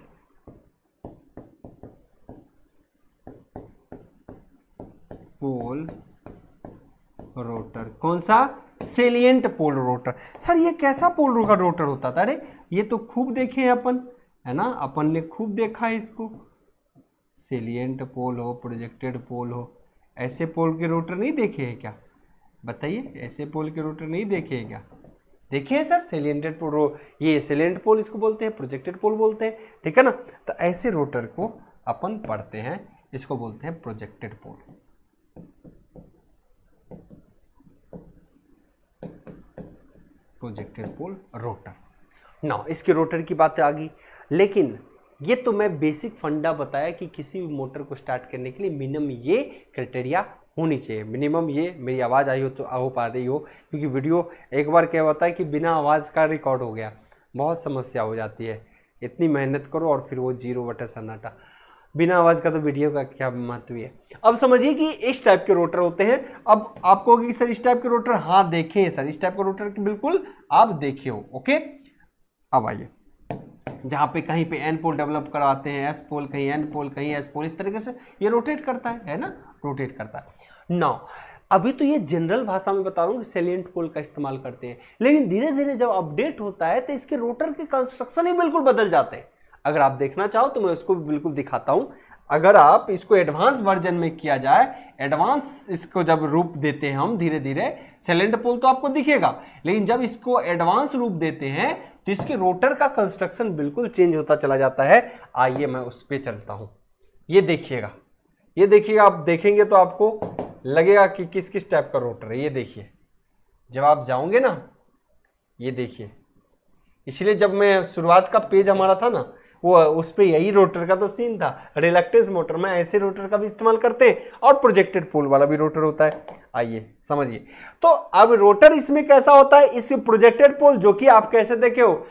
पोल रोटर कौन सा सेलियंट पोल रोटर सर ये कैसा पोल का रोटर होता था अरे ये तो खूब देखे हैं अपन है ना अपन ने खूब देखा है इसको सेलियंट पोल हो प्रोजेक्टेड पोल हो ऐसे पोल के रोटर नहीं देखे हैं क्या बताइए ऐसे पोल के रोटर नहीं देखे हैं क्या देखिए सर सेलियंटेड पोल ये सेलियंट पोल इसको बोलते हैं प्रोजेक्टेड पोल बोलते हैं ठीक है ना तो ऐसे रोटर को अपन पढ़ते हैं इसको बोलते हैं projected pole projected pole rotor ना इसके रोटर की बात आ गई लेकिन ये तो मैं बेसिक फंडा बताया कि किसी भी मोटर को स्टार्ट करने के लिए मिनिमम ये क्राइटेरिया होनी चाहिए मिनिमम ये मेरी आवाज़ आई हो तो आ हो पा रही हो क्योंकि वीडियो एक बार क्या होता है कि बिना आवाज़ का रिकॉर्ड हो गया बहुत समस्या हो जाती है इतनी मेहनत करो और फिर वो जीरो बटा सन्नाटा बिना आवाज़ का तो वीडियो का क्या महत्व है अब समझिए कि इस टाइप के रोटर होते हैं अब आपको कि सर इस टाइप के रोटर हाँ देखे हैं सर इस टाइप का रोटर बिल्कुल आप देखे हो ओके अब आइए जहाँ पे कहीं पे एन पोल डेवलप करवाते हैं एस पोल कहीं एन पोल कहीं एस पोल इस तरीके से ये रोटेट करता है है ना रोटेट करता है नौ अभी तो ये जनरल भाषा में बता रहा हूँ कि सेलियंट पोल का इस्तेमाल करते हैं लेकिन धीरे धीरे जब अपडेट होता है तो इसके रोटर के कंस्ट्रक्शन ही बिल्कुल बदल जाते हैं अगर आप देखना चाहो तो मैं उसको भी बिल्कुल दिखाता हूँ अगर आप इसको एडवांस वर्जन में किया जाए एडवांस इसको जब रूप देते हैं हम धीरे धीरे सेलेंट पोल तो आपको दिखेगा लेकिन जब इसको एडवांस रूप देते हैं तो इसके रोटर का कंस्ट्रक्शन बिल्कुल चेंज होता चला जाता है आइए मैं उस पर चलता हूँ ये देखिएगा ये देखिएगा आप देखेंगे तो आपको लगेगा कि किस किस टाइप का रोटर है ये देखिए जब आप जाओगे ना ये देखिए इसलिए जब मैं शुरुआत का पेज हमारा था ना वो उस पर यही रोटर का तो सीन था रिलेक्टेंस मोटर में ऐसे रोटर का भी इस्तेमाल करते और प्रोजेक्टेड पोल वाला भी रोटर होता है आइए समझिए तो अब रोटर इसमें कैसा होता है इस प्रोजेक्टेड पोल जो कि आप कैसे देखे हो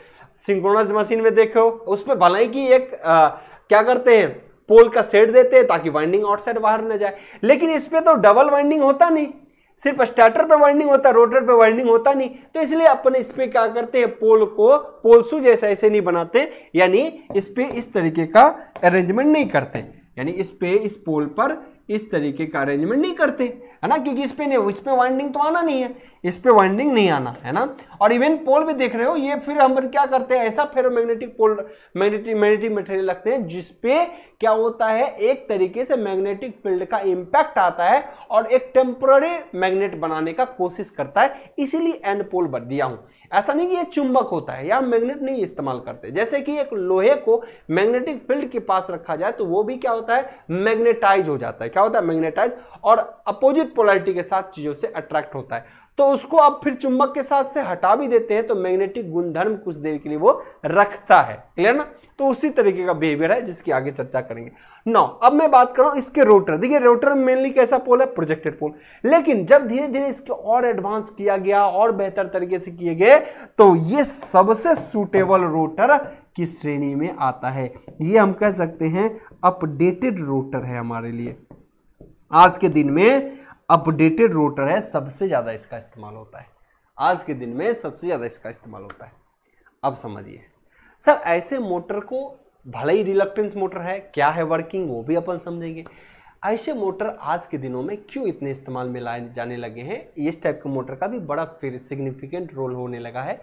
सिंक्रोनस मशीन में देखे हो उसमें भलाई की एक आ, क्या करते हैं पोल का सेट देते हैं ताकि वाइंडिंग आउटसाइड बाहर न जाए लेकिन इस पर तो डबल वाइंडिंग होता नहीं सिर्फ स्टार्टर पे वाइंडिंग होता रोटर पे वाइंडिंग होता नहीं तो इसलिए अपन इस पर क्या करते हैं पोल को पोलसू जैसा ऐसे नहीं बनाते यानी इस पर इस तरीके का अरेंजमेंट नहीं करते यानी इस पे इस पोल पर इस तरीके का अरेंजमेंट नहीं करते है ना क्योंकि इस पे नहीं इस पे वाइंडिंग तो आना नहीं है इस पे वाइंडिंग नहीं आना है ना और इवन पोल भी देख रहे हो ये फिर हम क्या करते हैं ऐसा ferromagnetic pole magnetic magnetic material रखते हैं जिसपे क्या होता है एक तरीके से मैग्नेटिक फील्ड का इम्पैक्ट आता है और एक टेम्पररी मैग्नेट बनाने का कोशिश करता है इसीलिए एंड पोल बन दिया हूं ऐसा नहीं कि ये चुंबक होता है या मैग्नेट नहीं इस्तेमाल करते जैसे कि एक लोहे को मैग्नेटिक फील्ड के पास रखा जाए तो वो भी क्या होता है मैग्नेटाइज हो जाता है क्या होता है मैग्नेटाइज और अपोजिट पोलैरिटी के साथ चीज़ों से अट्रैक्ट होता है तो उसको आप फिर चुंबक के साथ से हटा भी देते हैं तो मैग्नेटिक गुणधर्म कुछ देर के लिए वो रखता है क्लियर ना तो उसी तरीके का बिहेवियर है जिसकी आगे चर्चा करेंगे नौ अब मैं बात कर रहा हूं इसके रोटर देखिए रोटर मेनली कैसा पोल है प्रोजेक्टेड पोल लेकिन जब धीरे धीरे इसके और एडवांस किया गया और बेहतर तरीके से किए गए तो ये सबसे सुटेबल रोटर की श्रेणी में आता है ये हम कह सकते हैं अपडेटेड रोटर है हमारे लिए आज के दिन में अपडेटेड रोटर है सबसे ज़्यादा इसका इस्तेमाल होता है आज के दिन में सबसे ज़्यादा इसका इस्तेमाल होता है अब समझिए सर ऐसे मोटर को भले ही रिलक्टेंस मोटर है क्या है वर्किंग वो भी अपन समझेंगे ऐसे मोटर आज के दिनों में क्यों इतने इस्तेमाल में लाए जाने लगे हैं इस टाइप के मोटर का भी बड़ा फिर सिग्निफिकेंट रोल होने लगा है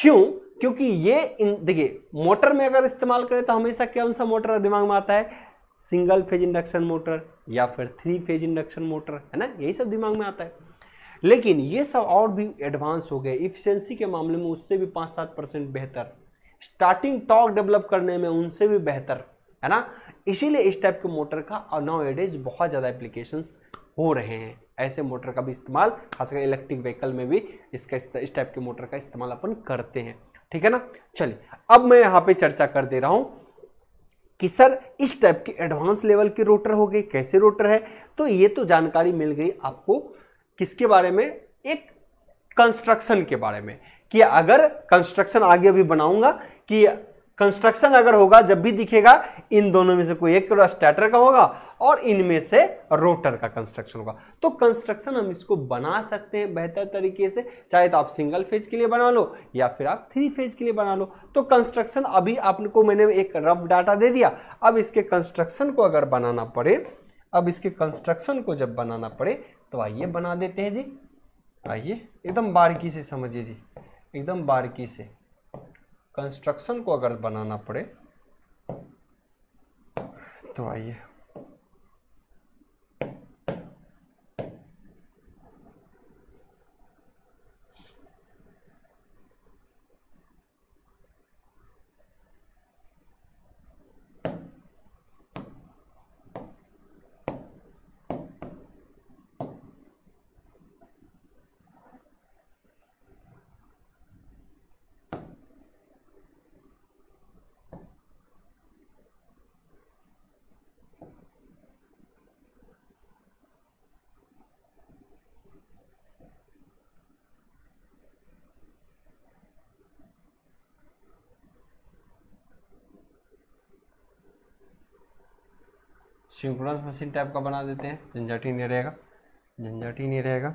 क्यों क्योंकि ये इन देखिए मोटर में अगर इस्तेमाल करें तो हमेशा कौन सा मोटर दिमाग में आता है सिंगल फेज इंडक्शन मोटर या फिर थ्री फेज इंडक्शन मोटर है ना यही सब दिमाग में आता है लेकिन ये सब और भी एडवांस हो गए इफिशेंसी के मामले में उससे भी पाँच सात परसेंट बेहतर स्टार्टिंग टॉक डेवलप करने में उनसे भी बेहतर है ना इसीलिए इस टाइप के मोटर का नाउ एडेज बहुत ज़्यादा एप्लीकेशंस हो रहे हैं ऐसे मोटर का भी इस्तेमाल खासकर इलेक्ट्रिक व्हीकल में भी इसका इस टाइप के मोटर का इस्तेमाल अपन करते हैं ठीक है ना चलिए अब मैं यहाँ पे चर्चा कर दे रहा हूँ कि सर इस टाइप के एडवांस लेवल के रोटर हो गए कैसे रोटर है तो ये तो जानकारी मिल गई आपको किसके बारे में एक कंस्ट्रक्शन के बारे में कि अगर कंस्ट्रक्शन आगे अभी बनाऊंगा कि कंस्ट्रक्शन अगर होगा जब भी दिखेगा इन दोनों में से कोई एक स्टैटर का होगा और इनमें से रोटर का कंस्ट्रक्शन होगा तो कंस्ट्रक्शन हम इसको बना सकते हैं बेहतर तरीके से चाहे तो आप सिंगल फेज के लिए बना लो या फिर आप थ्री फेज के लिए बना लो तो कंस्ट्रक्शन अभी आपको मैंने एक रफ डाटा दे दिया अब इसके कंस्ट्रक्शन को अगर बनाना पड़े अब इसके कंस्ट्रक्शन को जब बनाना पड़े तो आइए बना देते हैं जी आइए एकदम बारीकी से समझिए जी एकदम बारीकी से कंस्ट्रक्शन को अगर बनाना पड़े तो आइए सिंक्रोनस मशीन टाइप का बना देते हैं झंझट ही नहीं रहेगा झंझट ही नहीं रहेगा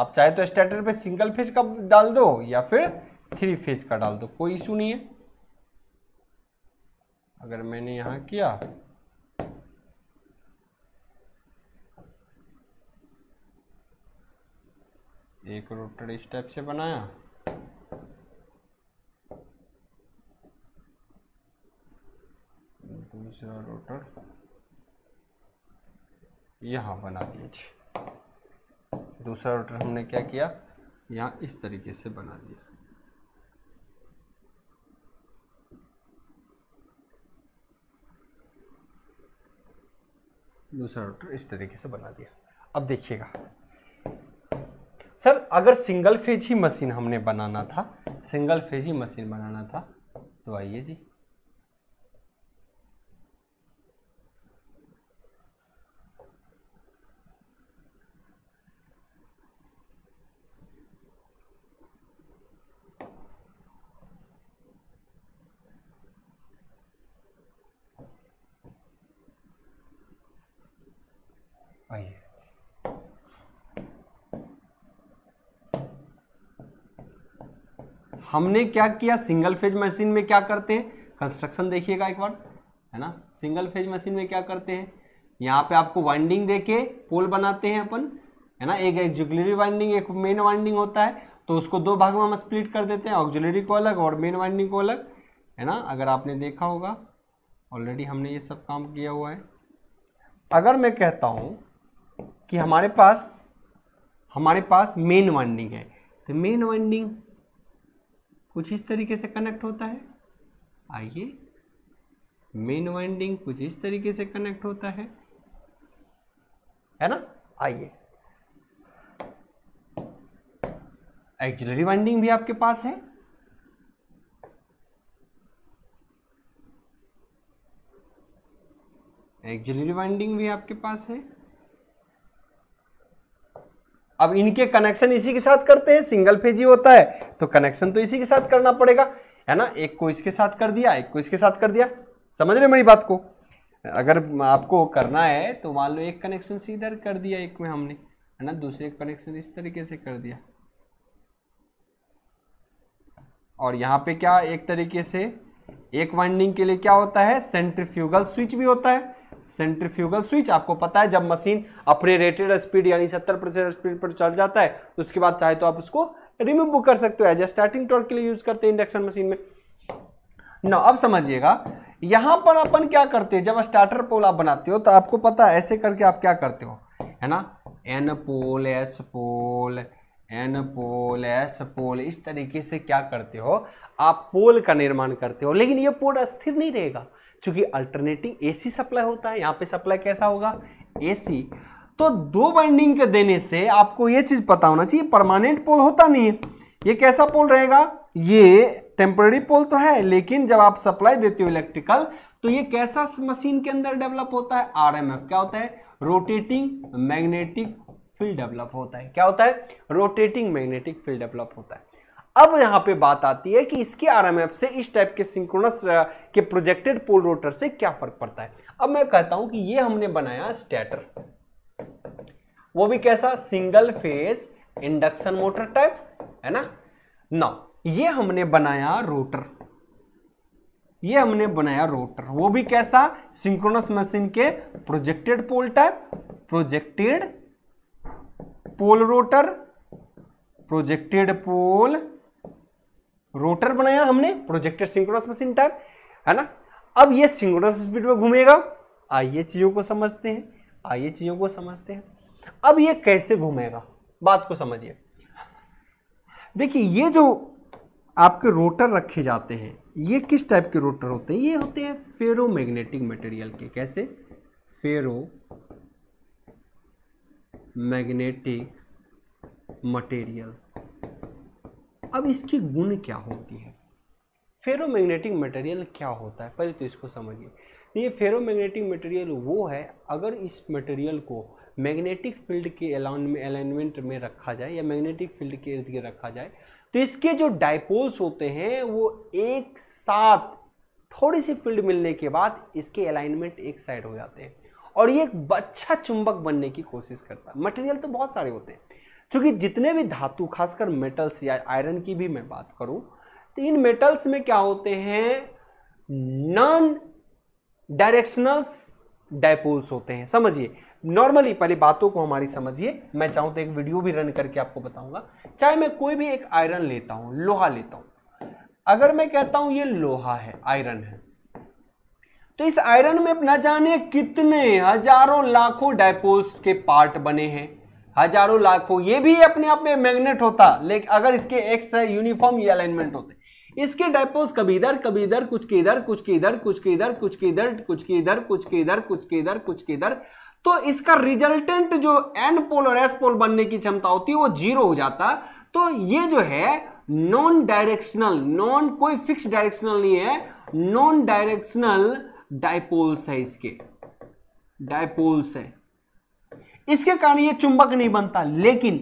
आप चाहे तो स्टार्टर पे सिंगल फेज का डाल दो या फिर थ्री फेज का डाल दो कोई इशू नहीं है अगर मैंने यहां किया एक रोटर इस टाइप से बनाया दूसरा रोटर यहाँ बना दिया दूसरा रोटर हमने क्या किया यहाँ इस तरीके से बना दिया दूसरा रोटर इस तरीके से बना दिया अब देखिएगा सर अगर सिंगल फेज ही मशीन हमने बनाना था सिंगल फेज ही मशीन बनाना था तो आइए जी हमने क्या किया सिंगल फेज मशीन में क्या करते हैं कंस्ट्रक्शन देखिएगा एक बार है ना सिंगल फेज मशीन में क्या करते हैं यहाँ पे आपको वाइंडिंग देके पोल बनाते हैं अपन है ना एक एक्जुलरी वाइंडिंग एक मेन वाइंडिंग होता है तो उसको दो भाग में हम स्प्लिट कर देते हैं ऑक्जुलरी को अलग और मेन वाइंडिंग को अलग है ना अगर आपने देखा होगा ऑलरेडी हमने ये सब काम किया हुआ है अगर मैं कहता हूँ कि हमारे पास हमारे पास मेन वाइंडिंग है तो मेन वाइंडिंग कुछ इस तरीके से कनेक्ट होता है आइए मेन वाइंडिंग कुछ इस तरीके से कनेक्ट होता है है ना आइए एक्चुअली वाइंडिंग भी आपके पास है एक्जरी वाइंडिंग भी आपके पास है अब इनके कनेक्शन इसी के साथ करते हैं सिंगल फेज ही होता है तो कनेक्शन तो इसी के साथ करना पड़ेगा है ना एक को इसके साथ कर दिया एक को इसके साथ कर दिया समझ रहे मेरी बात को अगर आपको करना है तो मान लो एक कनेक्शन से कर दिया एक में हमने है ना दूसरे कनेक्शन इस तरीके से कर दिया और यहाँ पे क्या एक तरीके से एक वाइंडिंग के लिए क्या होता है सेंट्रीफ्यूगल स्विच भी होता है सेंट्रीफ्यूगल स्विच आपको पता है जब मशीन अपने रेटेड स्पीड यानी सत्तर परसेंट स्पीड पर चल जाता है तो उसके बाद चाहे तो आप उसको रिमूव कर सकते हो एज ए स्टार्टिंग टॉर्क के लिए यूज करते हैं इंडक्शन मशीन में ना अब समझिएगा यहां पर अपन क्या करते हैं जब स्टार्टर पोल आप बनाते हो तो आपको पता है ऐसे करके आप क्या करते हो है ना N pole S pole N pole S pole इस तरीके से क्या करते हो आप पोल का निर्माण करते हो लेकिन ये पोल अस्थिर नहीं रहेगा चूंकि अल्टरनेटिंग एसी सप्लाई होता है यहाँ पे सप्लाई कैसा होगा एसी तो दो वाइंडिंग के देने से आपको ये चीज पता होना चाहिए परमानेंट पोल होता नहीं है ये कैसा पोल रहेगा ये टेम्पररी पोल तो है लेकिन जब आप सप्लाई देते हो इलेक्ट्रिकल तो ये कैसा मशीन के अंदर डेवलप होता है आरएमएफ क्या होता है रोटेटिंग मैग्नेटिक फील्ड डेवलप होता है क्या होता है रोटेटिंग मैग्नेटिक फील्ड डेवलप होता है अब यहाँ पे बात आती है कि इसके आरएमएफ से इस टाइप के सिंक्रोनस के प्रोजेक्टेड पोल रोटर से क्या फर्क पड़ता है अब मैं कहता हूं कि ये हमने बनाया स्टेटर वो भी कैसा single phase induction motor type है ना नौ ये हमने बनाया रोटर ये हमने बनाया रोटर वो भी कैसा सिंक्रोनस मशीन के projected pole type projected pole rotor projected pole rotor बनाया हमने प्रोजेक्टेड सिंक्रोनस मशीन टाइप है ना अब ये सिंक्रोनस स्पीड में घूमेगा आइए चीज़ों को समझते हैं आइए चीज़ों को समझते हैं अब ये कैसे घूमेगा बात को समझिए देखिए ये जो आपके रोटर रखे जाते हैं ये किस टाइप के रोटर होते हैं ये होते हैं फेरो मैग्नेटिक मटेरियल के कैसे फेरो मैग्नेटिक मटेरियल अब इसकी गुण क्या होती है फेरोमैग्नेटिक मटेरियल क्या होता है पहले तो इसको समझिए ये फेरोमैग्नेटिक मटेरियल वो है अगर इस मटेरियल को मैग्नेटिक फील्ड के अलाउन में अलाइनमेंट में रखा जाए या मैग्नेटिक फील्ड के इर्द गिर्द रखा जाए तो इसके जो डाइपोल्स होते हैं वो एक साथ थोड़ी सी फील्ड मिलने के बाद इसके अलाइनमेंट एक साइड हो जाते हैं और ये एक अच्छा चुंबक बनने की कोशिश करता है मटेरियल तो बहुत सारे होते हैं क्योंकि जितने भी धातु खासकर मेटल्स या आयरन की भी मैं बात करूं तो इन मेटल्स में क्या होते हैं नॉन डायरेक्शनल्स डायपोल्स होते हैं समझिए नॉर्मली पहले बातों को हमारी समझिए मैं चाहूँ तो एक वीडियो भी रन करके आपको बताऊंगा चाहे मैं कोई भी एक आयरन लेता हूँ लोहा लेता हूँ अगर मैं कहता हूँ ये लोहा है आयरन है तो इस आयरन में न जाने कितने हजारों लाखों डायपोल्स के पार्ट बने हैं हजारों लाख को ये भी अपने आप में मैग्नेट होता लेकिन अगर इसके एक्स यूनिफॉर्म ये अलाइनमेंट होते इसके डायपोल्स कभी इधर कभी इधर कुछ के इधर कुछ के इधर कुछ के इधर कुछ के इधर कुछ के इधर कुछ के इधर कुछ के इधर कुछ के इधर तो इसका रिजल्टेंट जो एन पोल और एस पोल बनने की क्षमता होती है वो जीरो हो जाता तो ये जो है नॉन डायरेक्शनल नॉन कोई फिक्स डायरेक्शनल नहीं है नॉन डायरेक्शनल डायपोल्स है इसके डायपोल्स है इसके कारण ये चुंबक नहीं बनता लेकिन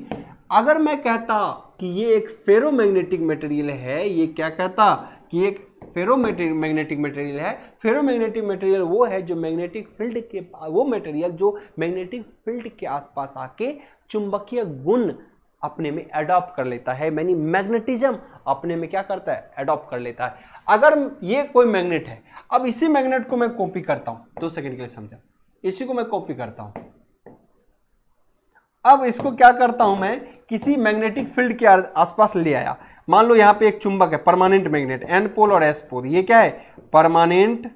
अगर मैं कहता कि ये एक फेरोमैग्नेटिक मटेरियल है ये क्या कहता कि एक फेरोमैग्नेटिक मटेरियल है फेरोमैग्नेटिक मटेरियल वो है जो मैग्नेटिक फील्ड के वो मटेरियल जो मैग्नेटिक फील्ड के आसपास आके चुंबकीय गुण अपने में एडॉप्ट कर लेता है मैनी मैग्नेटिज्म अपने में क्या करता है एडॉप्ट कर लेता है अगर ये कोई मैग्नेट है अब इसी मैग्नेट को मैं कॉपी करता हूँ दो सेकेंड के लिए समझा इसी को मैं कॉपी करता हूँ अब इसको क्या करता हूं मैं किसी मैग्नेटिक फील्ड के आसपास ले आया मान लो यहाँ पे एक चुंबक है परमानेंट मैग्नेट एन पोल और एस पोल ये क्या है परमानेंट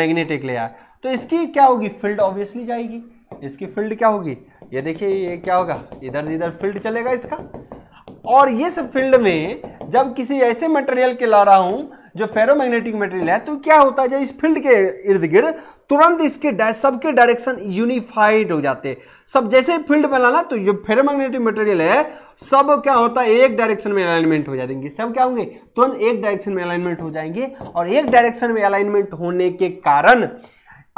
मैग्नेटिक ले आया तो इसकी क्या होगी फील्ड ऑब्वियसली जाएगी इसकी फील्ड क्या होगी ये देखिए ये क्या होगा इधर से इधर फील्ड चलेगा इसका और ये सब फील्ड में जब किसी ऐसे मटेरियल के ला रहा हूं जो फेरोमैग्नेटिक मटेरियल है तो क्या होता है जब इस फील्ड के इर्द गिर्द तुरंत इसके सबके डायरेक्शन यूनिफाइड हो जाते सब जैसे फील्ड में लाना तो जो फेरोमैग्नेटिक मटेरियल है सब क्या होता है एक डायरेक्शन में अलाइनमेंट हो जाएंगे सब क्या होंगे तुरंत एक डायरेक्शन में अलाइनमेंट हो जाएंगे और एक डायरेक्शन में अलाइनमेंट होने के कारण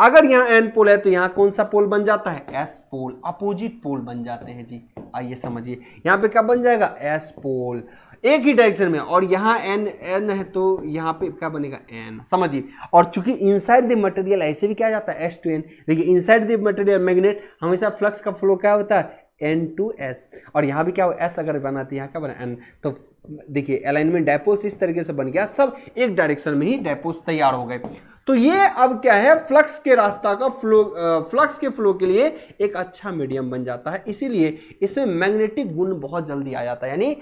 अगर यहाँ एन पोल है तो यहाँ कौन सा पोल बन जाता है एस पोल अपोजिट पोल बन जाते हैं जी आइए समझिए यहाँ पे क्या बन जाएगा एस पोल एक ही डायरेक्शन में और यहाँ एन एन है तो यहाँ पे क्या बनेगा एन समझिए और चूंकि इनसाइड द मटेरियल ऐसे भी क्या जाता है एस टू एन देखिए इनसाइड द मटेरियल मैग्नेट हमेशा फ्लक्स का फ्लो क्या होता है एन टू एस और यहाँ भी क्या हो एस अगर बनाती है यहाँ क्या बना एन तो देखिए अलाइनमेंट डायपोल्स इस तरीके से बन गया सब एक डायरेक्शन में ही डायपोल्स तैयार हो गए तो ये अब क्या है फ्लक्स के रास्ता का फ्लो फ्लक्स के फ्लो के लिए एक अच्छा मीडियम बन जाता है इसीलिए इसमें मैग्नेटिक गुण बहुत जल्दी आ जाता है यानी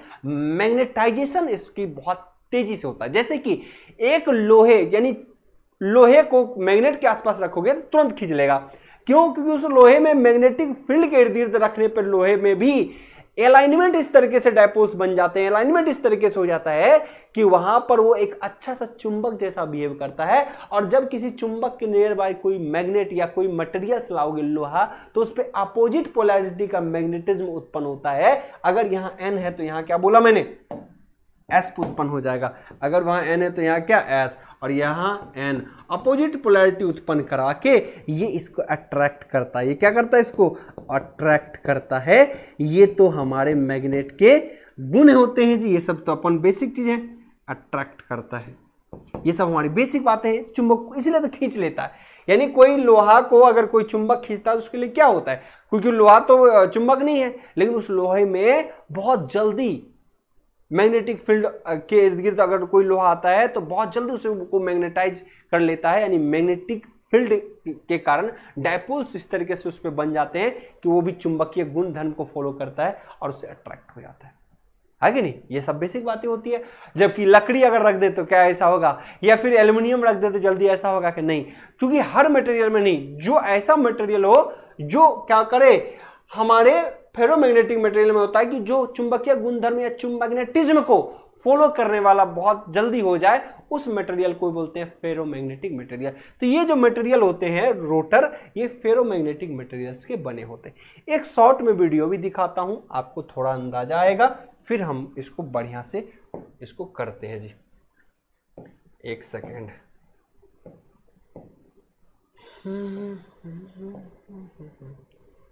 मैग्नेटाइजेशन इसकी बहुत तेजी से होता है जैसे कि एक लोहे यानी लोहे को मैग्नेट के आसपास रखोगे तुरंत खींच लेगा क्यों क्योंकि उस लोहे में मैग्नेटिक फील्ड के इर्द गिर्द रखने पर लोहे में भी अलाइनमेंट इस तरीके से डायपोल्स बन जाते हैं अलाइनमेंट इस तरीके से हो जाता है कि वहां पर वो एक अच्छा सा चुंबक जैसा बिहेव करता है और जब किसी चुंबक के नियर बाय कोई मैग्नेट या कोई मटेरियल्स लाओगे लोहा तो उस पर अपोजिट पोलैरिटी का मैग्नेटिज्म उत्पन्न होता है अगर यहाँ एन है तो यहाँ क्या बोला मैंने एस उत्पन्न हो जाएगा अगर वहां एन है तो यहाँ क्या एस और यहाँ एन अपोजिट पोलैरिटी उत्पन्न करा के ये इसको अट्रैक्ट करता है ये क्या करता है इसको अट्रैक्ट करता है ये तो हमारे मैग्नेट के गुण होते हैं जी ये सब तो अपन बेसिक चीज़ है अट्रैक्ट करता है ये सब हमारी बेसिक बातें हैं चुंबक इसलिए तो खींच लेता है यानी कोई लोहा को अगर कोई चुंबक खींचता है तो उसके लिए क्या होता है क्योंकि लोहा तो चुंबक नहीं है लेकिन उस लोहे में बहुत जल्दी मैग्नेटिक फील्ड के इर्द गिर्द अगर कोई लोहा आता है तो बहुत जल्द उसे को मैग्नेटाइज कर लेता है यानी मैग्नेटिक फील्ड के कारण डायपोल्स इस तरीके से उस पर बन जाते हैं कि वो भी चुंबकीय गुण धर्म को फॉलो करता है और उसे अट्रैक्ट हो जाता है है कि नहीं ये सब बेसिक बातें होती है जबकि लकड़ी अगर रख दे तो क्या ऐसा होगा या फिर एल्यूमिनियम रख दे तो जल्दी ऐसा होगा कि नहीं क्योंकि हर मटेरियल में नहीं जो ऐसा मटेरियल हो जो क्या करे हमारे फेरोमैग्नेटिक मटेरियल में होता है कि जो चुंबकीय गुणधर्म या चुंबकनेटिज्म को फॉलो करने वाला बहुत जल्दी हो जाए उस मटेरियल को बोलते हैं फेरोमैग्नेटिक मटेरियल तो ये जो मटेरियल होते हैं रोटर ये फेरोमैग्नेटिक मटेरियल्स के बने होते हैं एक शॉर्ट में वीडियो भी दिखाता हूँ आपको थोड़ा अंदाजा आएगा फिर हम इसको बढ़िया से इसको करते हैं जी एक सेकेंड हम्म हम्म हम्म हम्म हम्म, हम्म।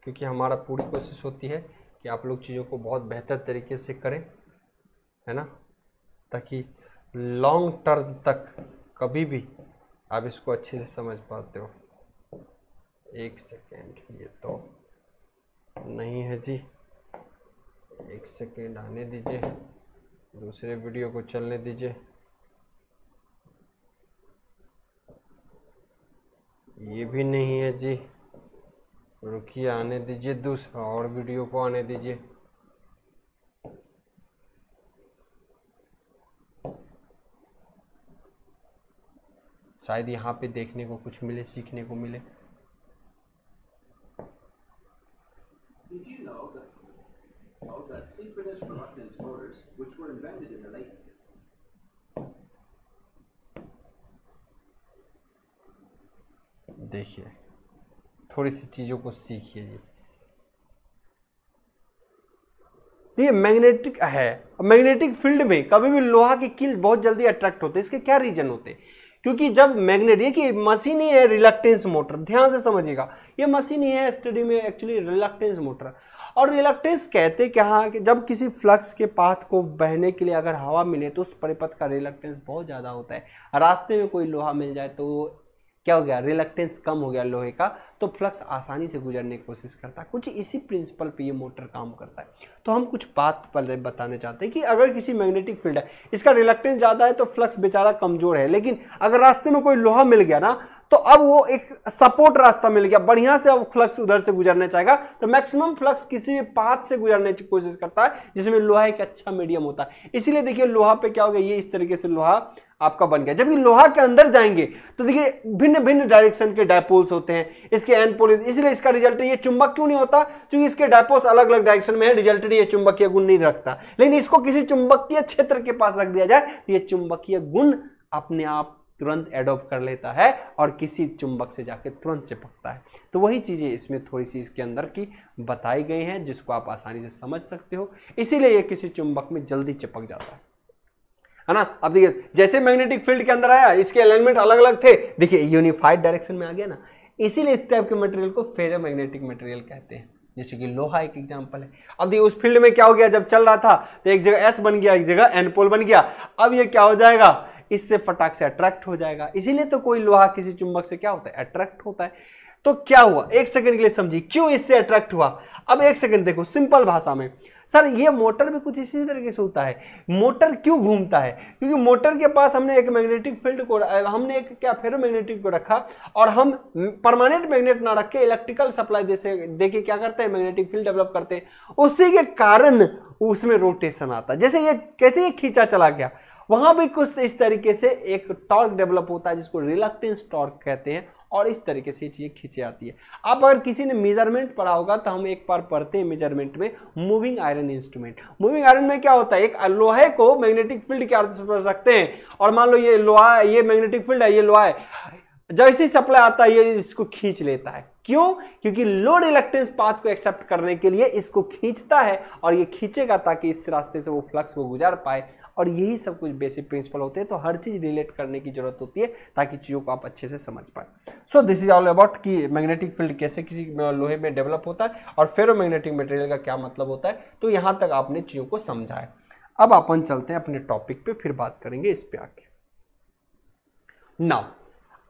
क्योंकि हमारा पूरी कोशिश होती है कि आप लोग चीज़ों को बहुत बेहतर तरीके से करें है ना ताकि लॉन्ग टर्म तक कभी भी आप इसको अच्छे से समझ पाते हो एक सेकेंड ये तो नहीं है जी एक सेकेंड आने दीजिए दूसरे वीडियो को चलने दीजिए ये भी नहीं है जी रुकिए आने दीजिए दूसरा और वीडियो को आने दीजिए शायद यहाँ पे देखने को कुछ मिले सीखने को मिले देखिए थोड़ी सी चीज़ों को सीखिए जी ये मैग्नेटिक है मैग्नेटिक फील्ड में कभी भी लोहा की किल बहुत जल्दी अट्रैक्ट होते हैं इसके क्या रीजन होते हैं क्योंकि जब मैग्नेट ये कि मशीन ही है रिलक्टेंस मोटर ध्यान से समझिएगा ये मशीन ही है स्टडी में एक्चुअली रिलक्टेंस मोटर और रिलक्टेंस कहते क्या हाँ कि जब किसी फ्लक्स के पाथ को बहने के लिए अगर हवा मिले तो उस परिपथ का रिलक्टेंस बहुत ज़्यादा होता है रास्ते में कोई लोहा मिल जाए तो क्या हो गया रिलक्टेंस कम हो गया लोहे का तो फ्लक्स आसानी से गुजरने की कोशिश करता है कुछ इसी प्रिंसिपल पे ये मोटर काम करता है तो हम कुछ बात पहले बताने चाहते हैं कि अगर किसी मैग्नेटिक फील्ड है इसका रिलक्टेंस ज़्यादा है तो फ्लक्स बेचारा कमज़ोर है लेकिन अगर रास्ते में कोई लोहा मिल गया ना तो अब वो एक सपोर्ट रास्ता मिल गया बढ़िया से अब फ्लक्स उधर से गुजरने चाहेगा तो मैक्सिमम फ्लक्स किसी भी पाथ से गुजरने की कोशिश करता है जिसमें लोहा एक अच्छा मीडियम होता है इसीलिए देखिए लोहा पे क्या हो गया ये इस तरीके से लोहा आपका बन गया जबकि लोहा के अंदर जाएंगे तो देखिए भिन्न भिन्न डायरेक्शन के डायपोल्स होते हैं इसके एंड पोल इसलिए इसका रिजल्ट ये चुंबक क्यों नहीं होता क्योंकि इसके डायपोल्स अलग अलग डायरेक्शन में है रिजल्ट ये चुंबकीय गुण नहीं रखता लेकिन इसको किसी चुंबकीय क्षेत्र के पास रख दिया जाए तो ये चुंबकीय गुण अपने आप तुरंत एडोप्ट कर लेता है और किसी चुंबक से जाके तुरंत चिपकता है तो वही चीज़ें इसमें थोड़ी सी इसके अंदर की बताई गई हैं जिसको आप आसानी से समझ सकते हो इसीलिए ये किसी चुंबक में जल्दी चिपक जाता है है ना अब देखिए जैसे मैग्नेटिक फील्ड के अंदर आया इसके अलाइनमेंट अलग अलग थे देखिए यूनिफाइड डायरेक्शन में आ गया ना इसीलिए इस टाइप के मटेरियल को फेरो मैग्नेटिक मटेरियल कहते हैं जैसे कि लोहा एक एग्जाम्पल है अब देखिए उस फील्ड में क्या हो गया जब चल रहा था तो एक जगह एस बन गया एक जगह एनपोल बन गया अब ये क्या हो जाएगा इससे फटाक से अट्रैक्ट हो जाएगा इसीलिए तो कोई लोहा किसी चुंबक से क्या होता है अट्रैक्ट होता है तो क्या हुआ एक सेकंड के लिए समझिए क्यों इससे अट्रैक्ट हुआ अब एक सेकंड देखो सिंपल भाषा में सर ये मोटर भी कुछ इसी तरीके से होता है मोटर क्यों घूमता है क्योंकि मोटर के पास हमने एक मैग्नेटिक फील्ड को हमने एक क्या फेरो मैग्नेटिक को रखा और हम परमानेंट मैग्नेट ना रख के इलेक्ट्रिकल सप्लाई जैसे देके क्या करते हैं मैग्नेटिक फील्ड डेवलप करते हैं उसी के कारण उसमें रोटेशन आता है जैसे ये कैसे ये खींचा चला गया वहां भी कुछ इस तरीके से एक टॉर्क डेवलप होता है जिसको रिलक्टेंस टॉर्क कहते हैं और इस तरीके से चीज़ खींची जाती है अब अगर किसी ने मेजरमेंट पढ़ा होगा तो हम एक बार पढ़ते हैं मेजरमेंट में moving iron instrument moving iron में क्या होता है एक लोहे को मैग्नेटिक फील्ड के पर रखते हैं और मान लो ये लोहा ये मैग्नेटिक फील्ड है ये लोहा जैसे ही सप्लाई आता है ये इसको खींच लेता है क्यों क्योंकि लो रिलेक्टेंस पाथ को एक्सेप्ट करने के लिए इसको खींचता है और ये खींचेगा ताकि इस रास्ते से वो फ्लक्स वो गुजार पाए और यही सब कुछ बेसिक प्रिंसिपल होते हैं तो हर चीज़ रिलेट करने की जरूरत होती है ताकि चीज़ों को आप अच्छे से समझ पाए so this is all about कि मैग्नेटिक फील्ड कैसे किसी लोहे में डेवलप होता है और मैग्नेटिक मटेरियल का क्या मतलब होता है तो यहाँ तक आपने चीज़ों को समझा है अब अपन चलते हैं अपने टॉपिक पे फिर बात करेंगे इस पे आके नाउ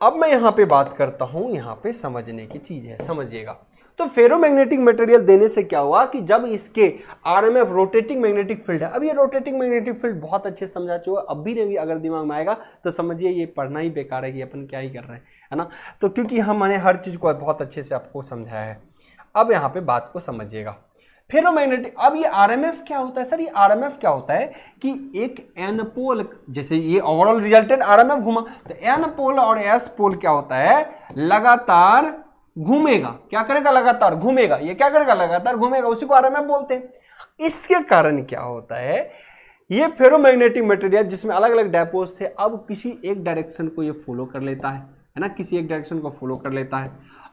अब मैं यहाँ पे बात करता हूँ यहाँ पे समझने की चीज़ है समझिएगा तो फेरोमैग्नेटिक मटेरियल देने से क्या हुआ कि जब इसके आरएमएफ रोटेटिंग मैग्नेटिक फील्ड है अब ये रोटेटिंग मैग्नेटिक फील्ड बहुत अच्छे समझा चुका अब भी नहीं अगर दिमाग में आएगा तो समझिए ये पढ़ना ही बेकार है कि अपन क्या ही कर रहे हैं है ना तो क्योंकि हमने हर चीज़ को बहुत अच्छे से आपको समझाया है अब यहाँ पर बात को समझिएगा फेरोमैग्नेटिक अब ये आरएमएफ क्या होता है सर ये आरएमएफ क्या होता है कि एक एन पोल जैसे ये ओवरऑल रिजल्टेड आरएमएफ घुमा तो एन पोल और एस पोल क्या होता है लगातार घूमेगा क्या करेगा लगातार घूमेगा ये क्या करेगा लगातार घूमेगा उसी को आरएमएफ बोलते हैं इसके कारण क्या होता है ये फेरोमैग्नेटिक मटेरियल जिसमें अलग अलग डेपोज थे अब किसी एक डायरेक्शन को ये फॉलो कर लेता है है ना किसी एक डायरेक्शन को फॉलो कर लेता है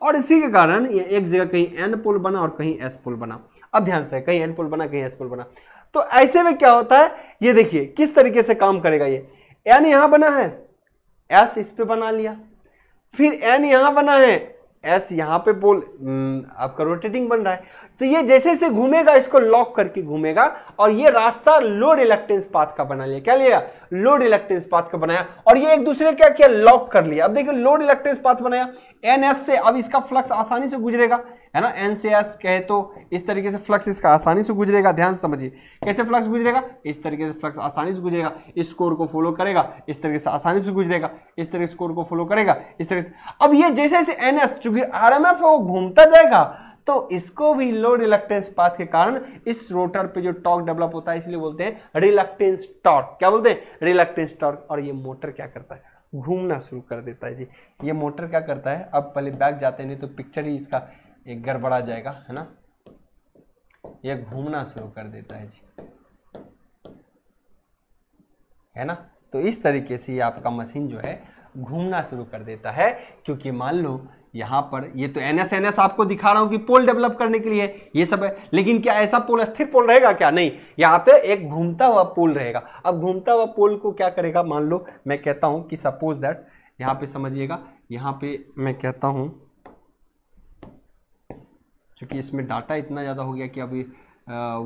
और इसी के कारण ये एक जगह कहीं एन पोल बना और कहीं एस पोल बना अब ध्यान से कहीं एन पोल बना कहीं एस पोल बना तो ऐसे में क्या होता है ये देखिए किस तरीके से काम करेगा ये एन यहां बना है एस इस पर बना लिया फिर एन यहां बना है एस यहाँ पे पोल हम्म, आपका रोटेटिंग बन रहा है तो ये जैसे जैसे घूमेगा इसको लॉक करके घूमेगा और ये रास्ता लो रिलेक्टेंस पाथ का बना लिया क्या लिया लो रिलेक्टेंस पाथ का बनाया और ये एक दूसरे क्या किया लॉक कर लिया अब देखिए लो रिलेक्टेंस पाथ बनाया एन एस से अब इसका फ्लक्स आसानी से गुजरेगा है ना एन से एस कहे तो इस तरीके से फ्लक्स इसका आसानी से गुजरेगा ध्यान समझिए कैसे फ्लक्स गुजरेगा इस तरीके से फ्लक्स आसानी से गुजरेगा इस स्कोर को फॉलो करेगा इस तरीके से आसानी से गुजरेगा इस तरीके स्कोर को फॉलो करेगा इस तरीके से अब ये जैसे जैसे एन एस चूंकि आर एम एफ है वो घूमता जाएगा तो इसको भी लो रिलक्टेंस पाथ के कारण इस रोटर पे जो टॉर्क डेवलप होता है इसलिए बोलते हैं रिलक्टेंस टॉर्क क्या बोलते हैं रिलक्टेंस टॉर्क और ये मोटर क्या करता है घूमना शुरू कर देता है जी ये मोटर क्या करता है अब पहले बैक जाते हैं नहीं तो पिक्चर ही इसका एक गड़बड़ा जाएगा है ना ये घूमना शुरू कर देता है जी है ना तो इस तरीके से आपका मशीन जो है घूमना शुरू कर देता है क्योंकि मान लो यहाँ पर ये तो एन एस एन एस आपको दिखा रहा हूं कि पोल डेवलप करने के लिए ये सब है लेकिन क्या ऐसा पोल स्थिर पोल रहेगा क्या नहीं यहाँ पे एक घूमता हुआ पोल रहेगा अब घूमता हुआ पोल को क्या करेगा मान लो मैं कहता हूँ कि सपोज दैट यहाँ पे समझिएगा यहाँ पे मैं कहता हूँ क्योंकि इसमें डाटा इतना ज़्यादा हो गया कि अभी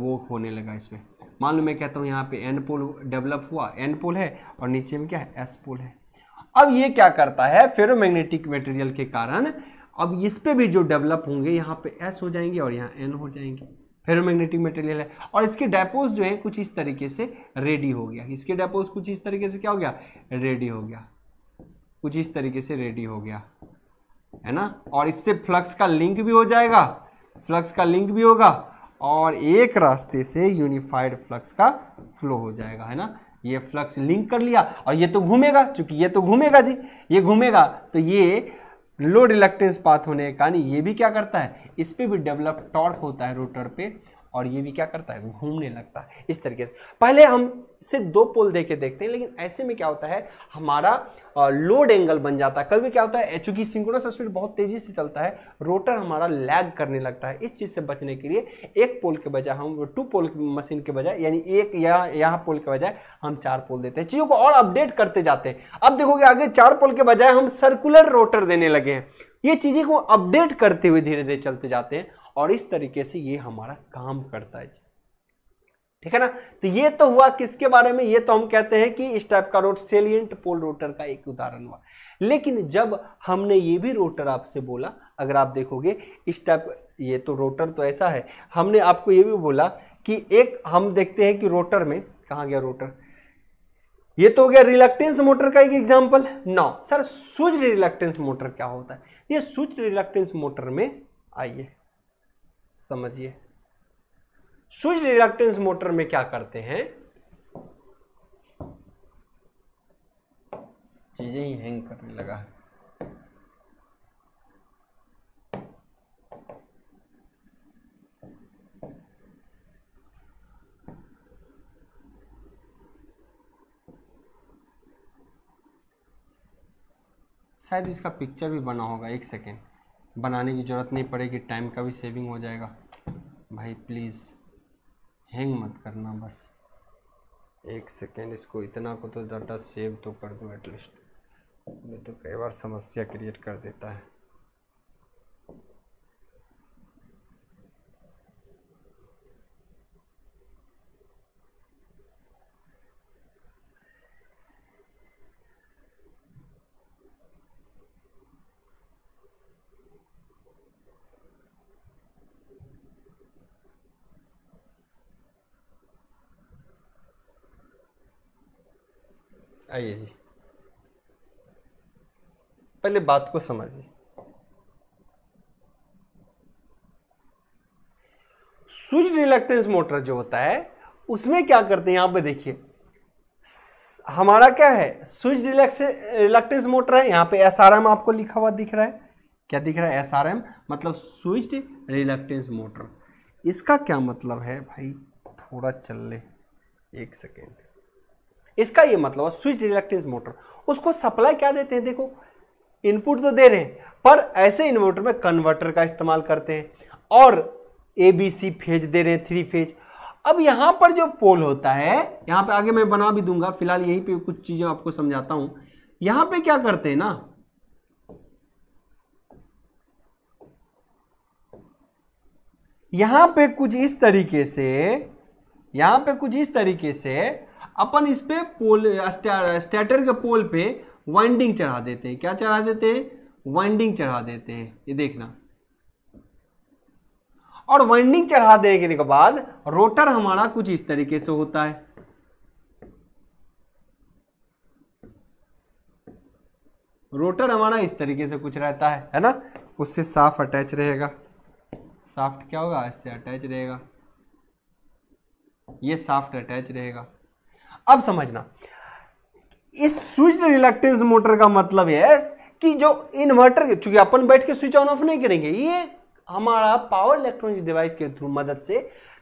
वो होने लगा इसमें मान लो मैं कहता हूँ यहाँ पे एन पोल डेवलप हुआ एन पोल है और नीचे में क्या है एस पोल है अब ये क्या करता है फेरोमैग्नेटिक मटेरियल के कारण अब इस पर भी जो डेवलप होंगे यहाँ पे एस हो जाएंगे और यहाँ एन हो जाएंगे फेरोमैग्नेटिक मटेरियल है और इसके डेपोज जो है कुछ इस तरीके से रेडी हो गया इसके डेपोज कुछ इस तरीके से क्या हो गया रेडी हो गया कुछ इस तरीके से रेडी हो गया है ना और इससे फ्लक्स का लिंक भी हो जाएगा फ्लक्स का लिंक भी होगा और एक रास्ते से यूनिफाइड फ्लक्स का फ्लो हो जाएगा है ना ये फ्लक्स लिंक कर लिया और ये तो घूमेगा चूंकि ये तो घूमेगा जी ये घूमेगा तो ये लो रिलेक्टेंस पाथ होने के कारण ये भी क्या करता है इस पर भी डेवलप टॉर्क होता है रोटर पे और ये भी क्या करता है घूमने लगता है इस तरीके से पहले हम सिर्फ दो पोल देके देखते हैं लेकिन ऐसे में क्या होता है हमारा लोड एंगल बन जाता है कभी क्या होता है चूंकि सिंक्रोनस स्पीड बहुत तेजी से चलता है रोटर हमारा लैग करने लगता है इस चीज़ से बचने के लिए एक पोल के बजाय हम टू पोल मशीन के बजाय यानी एक या यहाँ पोल के बजाय हम चार पोल देते हैं चीज़ों को और अपडेट करते जाते हैं अब देखोगे आगे चार पोल के बजाय हम सर्कुलर रोटर देने लगे हैं ये चीज़ें को अपडेट करते हुए धीरे धीरे चलते जाते हैं और इस तरीके से ये हमारा काम करता है ठीक है ना तो ये तो हुआ किसके बारे में ये तो हम कहते हैं कि इस टाइप का रोट सेलियंट पोल रोटर का एक उदाहरण हुआ लेकिन जब हमने ये भी रोटर आपसे बोला अगर आप देखोगे इस टाइप ये तो रोटर तो ऐसा है हमने आपको ये भी बोला कि एक हम देखते हैं कि रोटर में कहा गया रोटर ये तो हो गया रिलक्टेंस मोटर का एक एग्जाम्पल ना सर स्विच रिलक्टेंस मोटर क्या होता है ये स्विच रिलक्टेंस मोटर में आइए समझिए स्विच रिडक्टेंस मोटर में क्या करते हैं चीजें ही हैंग करने लगा है शायद इसका पिक्चर भी बना होगा एक सेकेंड बनाने की ज़रूरत नहीं पड़ेगी टाइम का भी सेविंग हो जाएगा भाई प्लीज़ हैंग मत करना बस एक सेकेंड इसको इतना को तो डाटा सेव तो कर दूँ एटलीस्ट नहीं तो कई बार समस्या क्रिएट कर देता है आइए जी पहले बात को समझिए स्विच रिलेक्टेंस मोटर जो होता है उसमें क्या करते हैं यहां पे देखिए हमारा क्या है स्विच रिलेक्टेंस मोटर है यहाँ पे एस आपको लिखा हुआ दिख रहा है क्या दिख रहा है एस मतलब स्विच रिलेक्टेंस मोटर इसका क्या मतलब है भाई थोड़ा चल ले एक सेकेंड इसका ये मतलब है स्विच रिलेक्टेंस मोटर उसको सप्लाई क्या देते हैं देखो इनपुट तो दे रहे हैं पर ऐसे इन्वर्टर में कन्वर्टर का इस्तेमाल करते हैं और ए बी सी फेज दे रहे हैं थ्री फेज अब यहाँ पर जो पोल होता है यहाँ पे आगे मैं बना भी दूंगा फिलहाल यहीं पे कुछ चीज़ें आपको समझाता हूँ यहाँ पे क्या करते हैं ना यहाँ पे कुछ इस तरीके से यहाँ पे कुछ इस तरीके से अपन इस पे पोल स्टेटर के पोल पे वाइंडिंग चढ़ा देते हैं क्या चढ़ा देते हैं वाइंडिंग चढ़ा देते हैं ये देखना और वाइंडिंग चढ़ा देने के बाद रोटर हमारा कुछ इस तरीके से होता है रोटर हमारा इस तरीके से कुछ रहता है है ना उससे साफ अटैच रहेगा साफ्ट क्या होगा इससे अटैच रहेगा ये साफ्ट अटैच रहेगा अब समझना इस स्विच रिलेक्टेंस मोटर का मतलब है कि जो इन्वर्टर चूंकि अपन बैठ के स्विच ऑन ऑफ नहीं करेंगे ये हमारा पावर इलेक्ट्रॉनिक डिवाइस के थ्रू मदद से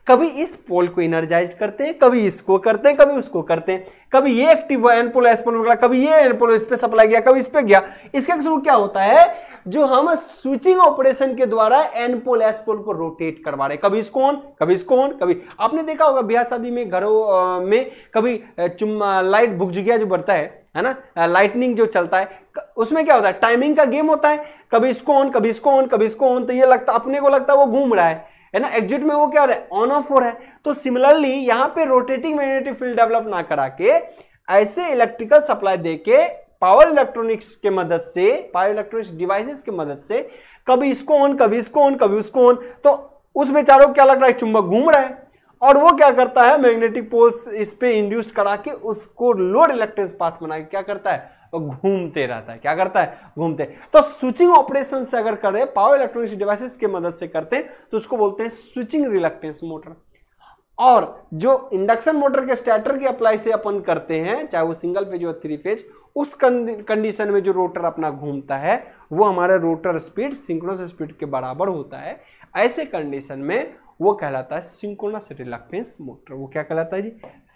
कभी इस पोल को इनर्जाइज करते हैं कभी इसको करते हैं कभी उसको करते हैं कभी ये एक्टिव हुआ एन पोल एस पोल निकला कभी ये एन पोल इस पर सप्लाई गया कभी इस पर गया इसके थ्रू क्या होता है जो हम स्विचिंग ऑपरेशन के द्वारा एन पोल एस पोल को रोटेट करवा रहे हैं कभी इसको ऑन कभी इसको ऑन कभी आपने देखा होगा ब्याह शादी में घरों में कभी चुम्मा लाइट भुगजुगिया जो बढ़ता है है ना लाइटनिंग जो चलता है उसमें क्या होता है टाइमिंग का गेम होता है कभी इसको ऑन कभी इसको ऑन कभी इसको ऑन तो ये लगता अपने को लगता है वो घूम रहा है है ना एग्जिट में वो क्या हो रहा है ऑन ऑफ हो रहा है तो सिमिलरली यहां पे रोटेटिंग मैग्नेटिक फील्ड डेवलप ना करा के ऐसे इलेक्ट्रिकल सप्लाई दे के पावर इलेक्ट्रॉनिक्स के मदद से पावर इलेक्ट्रॉनिक्स डिवाइसेस की मदद से कभी इसको ऑन कभी इसको ऑन कभी उसको ऑन तो उस बेचारों को क्या लग रहा है चुंबक घूम रहा है और वो क्या करता है मैग्नेटिक पोल्स इस पे इंड्यूस करा के उसको लोड इलेक्ट्रिक पाथ बना के क्या करता है और तो घूमते रहता है क्या करता है घूमते तो स्विचिंग ऑपरेशन से अगर करें पावर इलेक्ट्रॉनिक्स डिवाइसेस की मदद से करते हैं तो उसको बोलते हैं स्विचिंग रिलक्टेंस मोटर और जो इंडक्शन मोटर के स्टेटर की अप्लाई से अपन करते हैं चाहे वो सिंगल फेज हो थ्री फेज उस कंडीशन में जो रोटर अपना घूमता है वो हमारा रोटर स्पीड सिंक्रोनस स्पीड के बराबर होता है ऐसे कंडीशन में वो कहलाता है सिंक्रोनस रिलक्टेंस मोटर वो क्या कहलाता है जी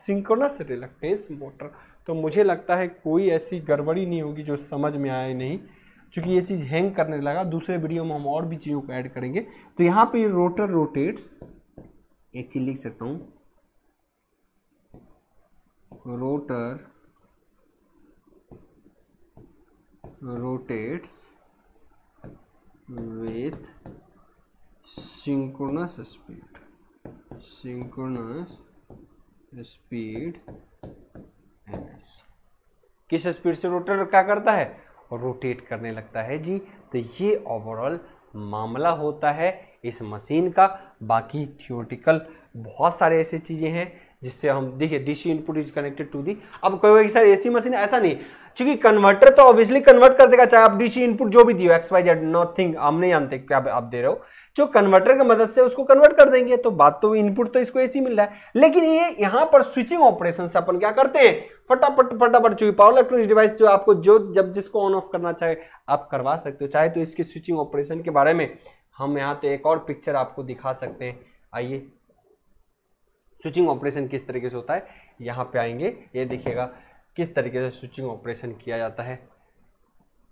सिंक्रोनस रिलक्टेंस मोटर तो मुझे लगता है कोई ऐसी गड़बड़ी नहीं होगी जो समझ में आए नहीं चूँकि ये चीज़ हैंग करने लगा दूसरे वीडियो में हम और भी चीज़ों को ऐड करेंगे तो यहाँ पे रोटर रोटेट्स एक चीज़ लिख सकता हूँ rotor rotates with synchronous speed synchronous speed times किस स्पीड से रोटर क्या करता है रोटेट करने लगता है जी तो ये ओवरऑल मामला होता है इस मशीन का बाकी थियोटिकल बहुत सारे ऐसी चीज़ें हैं जिससे हम देखिए DC input is connected to the अब कोई सर एसी मशीन ऐसा नहीं क्योंकि कन्वर्टर तो ऑब्वियसली कन्वर्ट कर देगा चाहे आप डीसी इनपुट जो भी दियो X Y Z nothing हम नहीं जानते क्या आप दे रहे हो जो कन्वर्टर की मदद से उसको कन्वर्ट कर देंगे तो बात तो इनपुट तो इसको ऐसी मिल रहा है लेकिन ये यहाँ पर स्विचिंग ऑपरेशन से अपन क्या करते हैं फटाफट फटाफट चूंकि पावर इलेक्ट्रॉनिक्स डिवाइस जो आपको जो जब जिसको ऑन ऑफ करना चाहे आप करवा सकते हो चाहे तो इसके स्विचिंग ऑपरेशन के बारे में हम यहाँ तो एक और पिक्चर आपको दिखा सकते हैं आइए स्विचिंग ऑपरेशन किस तरीके से होता है यहाँ पे आएंगे ये देखिएगा किस तरीके से स्विचिंग ऑपरेशन किया जाता है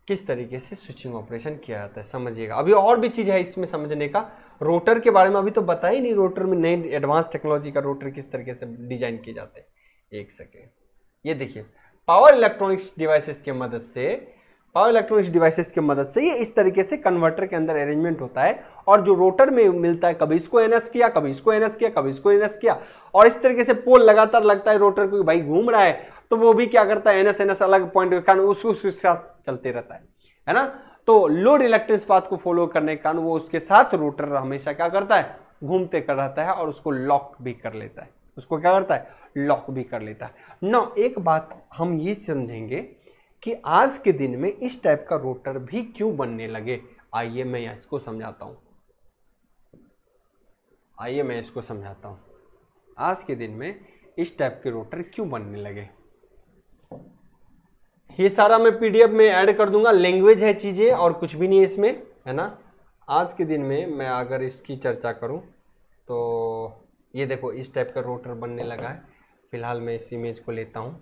किस तरीके से स्विचिंग ऑपरेशन किया जाता है समझिएगा अभी और भी चीज़ है इसमें समझने का रोटर के बारे में अभी तो बता ही नहीं रोटर में नई एडवांस टेक्नोलॉजी का रोटर किस तरीके से डिजाइन किए जाते हैं एक सेकेंड ये देखिए पावर इलेक्ट्रॉनिक्स डिवाइसेस के मदद से पावर इलेक्ट्रॉनिक्स डिवाइसेस के मदद से ये इस तरीके से कन्वर्टर के अंदर अरेंजमेंट होता है और जो रोटर में मिलता है कभी इसको एनएस किया कभी इसको एनएस किया कभी इसको एनएस किया और इस तरीके से पोल लगातार लगता है रोटर को भाई घूम रहा है तो वो भी क्या करता है एनएस एनएस अलग पॉइंट के कारण उसको उसके साथ चलते रहता है है ना तो लोड इलेक्ट्रिक्स पाथ को फॉलो करने के कारण वो उसके साथ रोटर हमेशा क्या करता है घूमते कर रहता है और उसको लॉक भी कर लेता है उसको क्या करता है लॉक भी कर लेता है ना एक बात हम ये समझेंगे कि आज के दिन में इस टाइप का रोटर भी क्यों बनने लगे आइए मैं इसको समझाता हूँ आइए मैं इसको समझाता हूँ आज के दिन में इस टाइप के रोटर क्यों बनने लगे ये सारा मैं पीडीएफ में ऐड कर दूंगा लैंग्वेज है चीज़ें और कुछ भी नहीं है इसमें है ना आज के दिन में मैं अगर इसकी चर्चा करूं तो ये देखो इस टाइप का रोटर बनने लगा है फिलहाल मैं इस इमेज को लेता हूं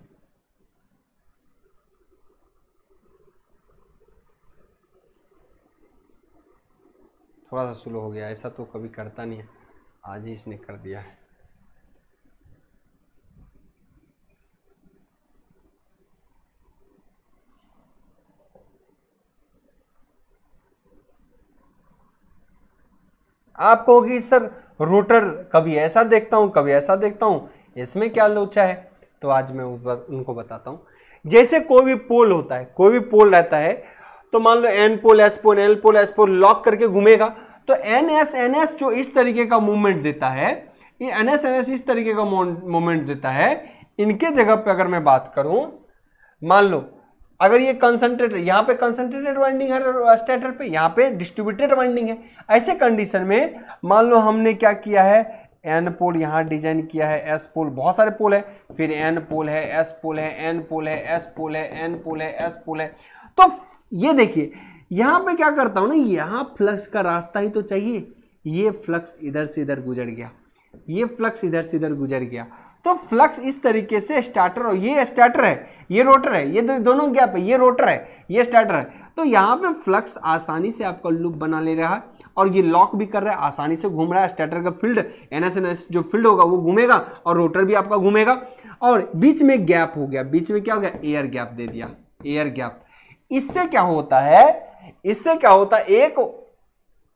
थोड़ा सा स्लो हो गया ऐसा तो कभी करता नहीं है आज ही इसने कर दिया है आप कहोगे सर रोटर कभी ऐसा देखता हूँ कभी ऐसा देखता हूँ इसमें क्या लोचा है तो आज मैं उनको बताता हूँ जैसे कोई भी पोल होता है कोई भी पोल रहता है तो मान लो N pole S pole L pole S pole lock करके घूमेगा तो एन एस एन एस जो इस तरीके का मूवमेंट देता है ये एन एस एन एस इस तरीके का मूवमेंट देता है इनके जगह पे अगर मैं बात करूं मान लो अगर ये कंसंट्रेटर यहाँ पे कंसंट्रेटेड वाइंडिंग है स्टेटर पे यहाँ पे डिस्ट्रीब्यूटेड वाइंडिंग है ऐसे कंडीशन में मान लो हमने क्या किया है एन पोल यहाँ डिजाइन किया है एस पोल बहुत सारे पोल है फिर एन पोल है एस पोल है एन पोल है एस पोल है एन पोल है एस पोल है तो ये देखिए यहाँ पे क्या करता हूँ ना यहाँ फ्लक्स का रास्ता ही तो चाहिए ये फ्लक्स इधर से इधर गुजर गया ये फ्लक्स इधर से इधर गुजर गया तो फ्लक्स इस तरीके से स्टार्टर और ये स्टार्टर है ये रोटर है ये दो, दोनों गैप है ये रोटर है ये स्टार्टर है तो यहाँ पे फ्लक्स आसानी से आपका लूप बना ले रहा है और ये लॉक भी कर रहा है आसानी से घूम रहा है स्टार्टर का field N S N S जो फील्ड होगा वो घूमेगा और रोटर भी आपका घूमेगा और बीच में गैप हो गया बीच में क्या हो गया एयर गैप दे दिया एयर गैप इससे क्या होता है इससे क्या होता है एक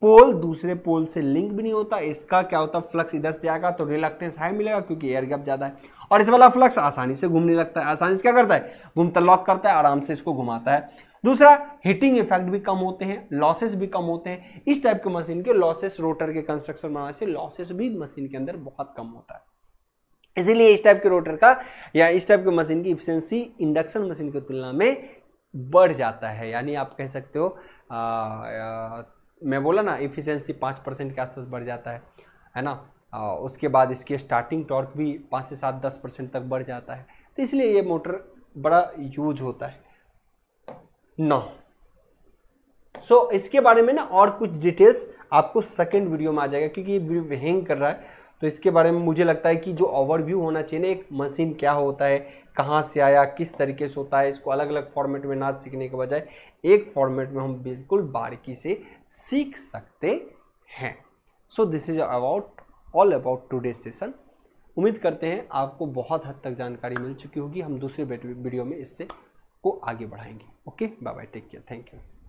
पोल दूसरे पोल से लिंक भी नहीं होता इसका क्या होता फ्लक्स इधर से आएगा तो रिलक्टेंस हाई मिलेगा क्योंकि एयर गैप ज़्यादा है और इस वाला फ्लक्स आसानी से घूमने लगता है आसानी से क्या करता है घूमता लॉक करता है आराम से इसको घुमाता है दूसरा हीटिंग इफेक्ट भी कम होते हैं लॉसेस भी कम होते हैं इस टाइप के मशीन के लॉसेस रोटर के कंस्ट्रक्शन बनाने से लॉसेस भी मशीन के अंदर बहुत कम होता है इसीलिए इस टाइप के रोटर का या इस टाइप के मशीन की इफिशेंसी इंडक्शन मशीन की तुलना में बढ़ जाता है यानी आप कह सकते हो आ, आ, मैं बोला ना इफिशेंसी पाँच परसेंट के आसपास बढ़ जाता है है ना आ, उसके बाद इसके स्टार्टिंग टॉर्क भी पाँच से सात दस परसेंट तक बढ़ जाता है तो इसलिए ये मोटर बड़ा यूज होता है नौ सो so, इसके बारे में ना और कुछ डिटेल्स आपको सेकेंड वीडियो में आ जाएगा क्योंकि ये हैंग कर रहा है तो इसके बारे में मुझे लगता है कि जो ओवरव्यू होना चाहिए ना एक मशीन क्या होता है कहाँ से आया किस तरीके से होता है इसको अलग अलग फॉर्मेट में ना सीखने के बजाय एक फॉर्मेट में हम बिल्कुल बारीकी से सीख सकते हैं so this is about all about today session उम्मीद करते हैं आपको बहुत हद तक जानकारी मिल चुकी होगी हम दूसरे वीडियो में इससे को आगे बढ़ाएंगे okay bye bye take care thank you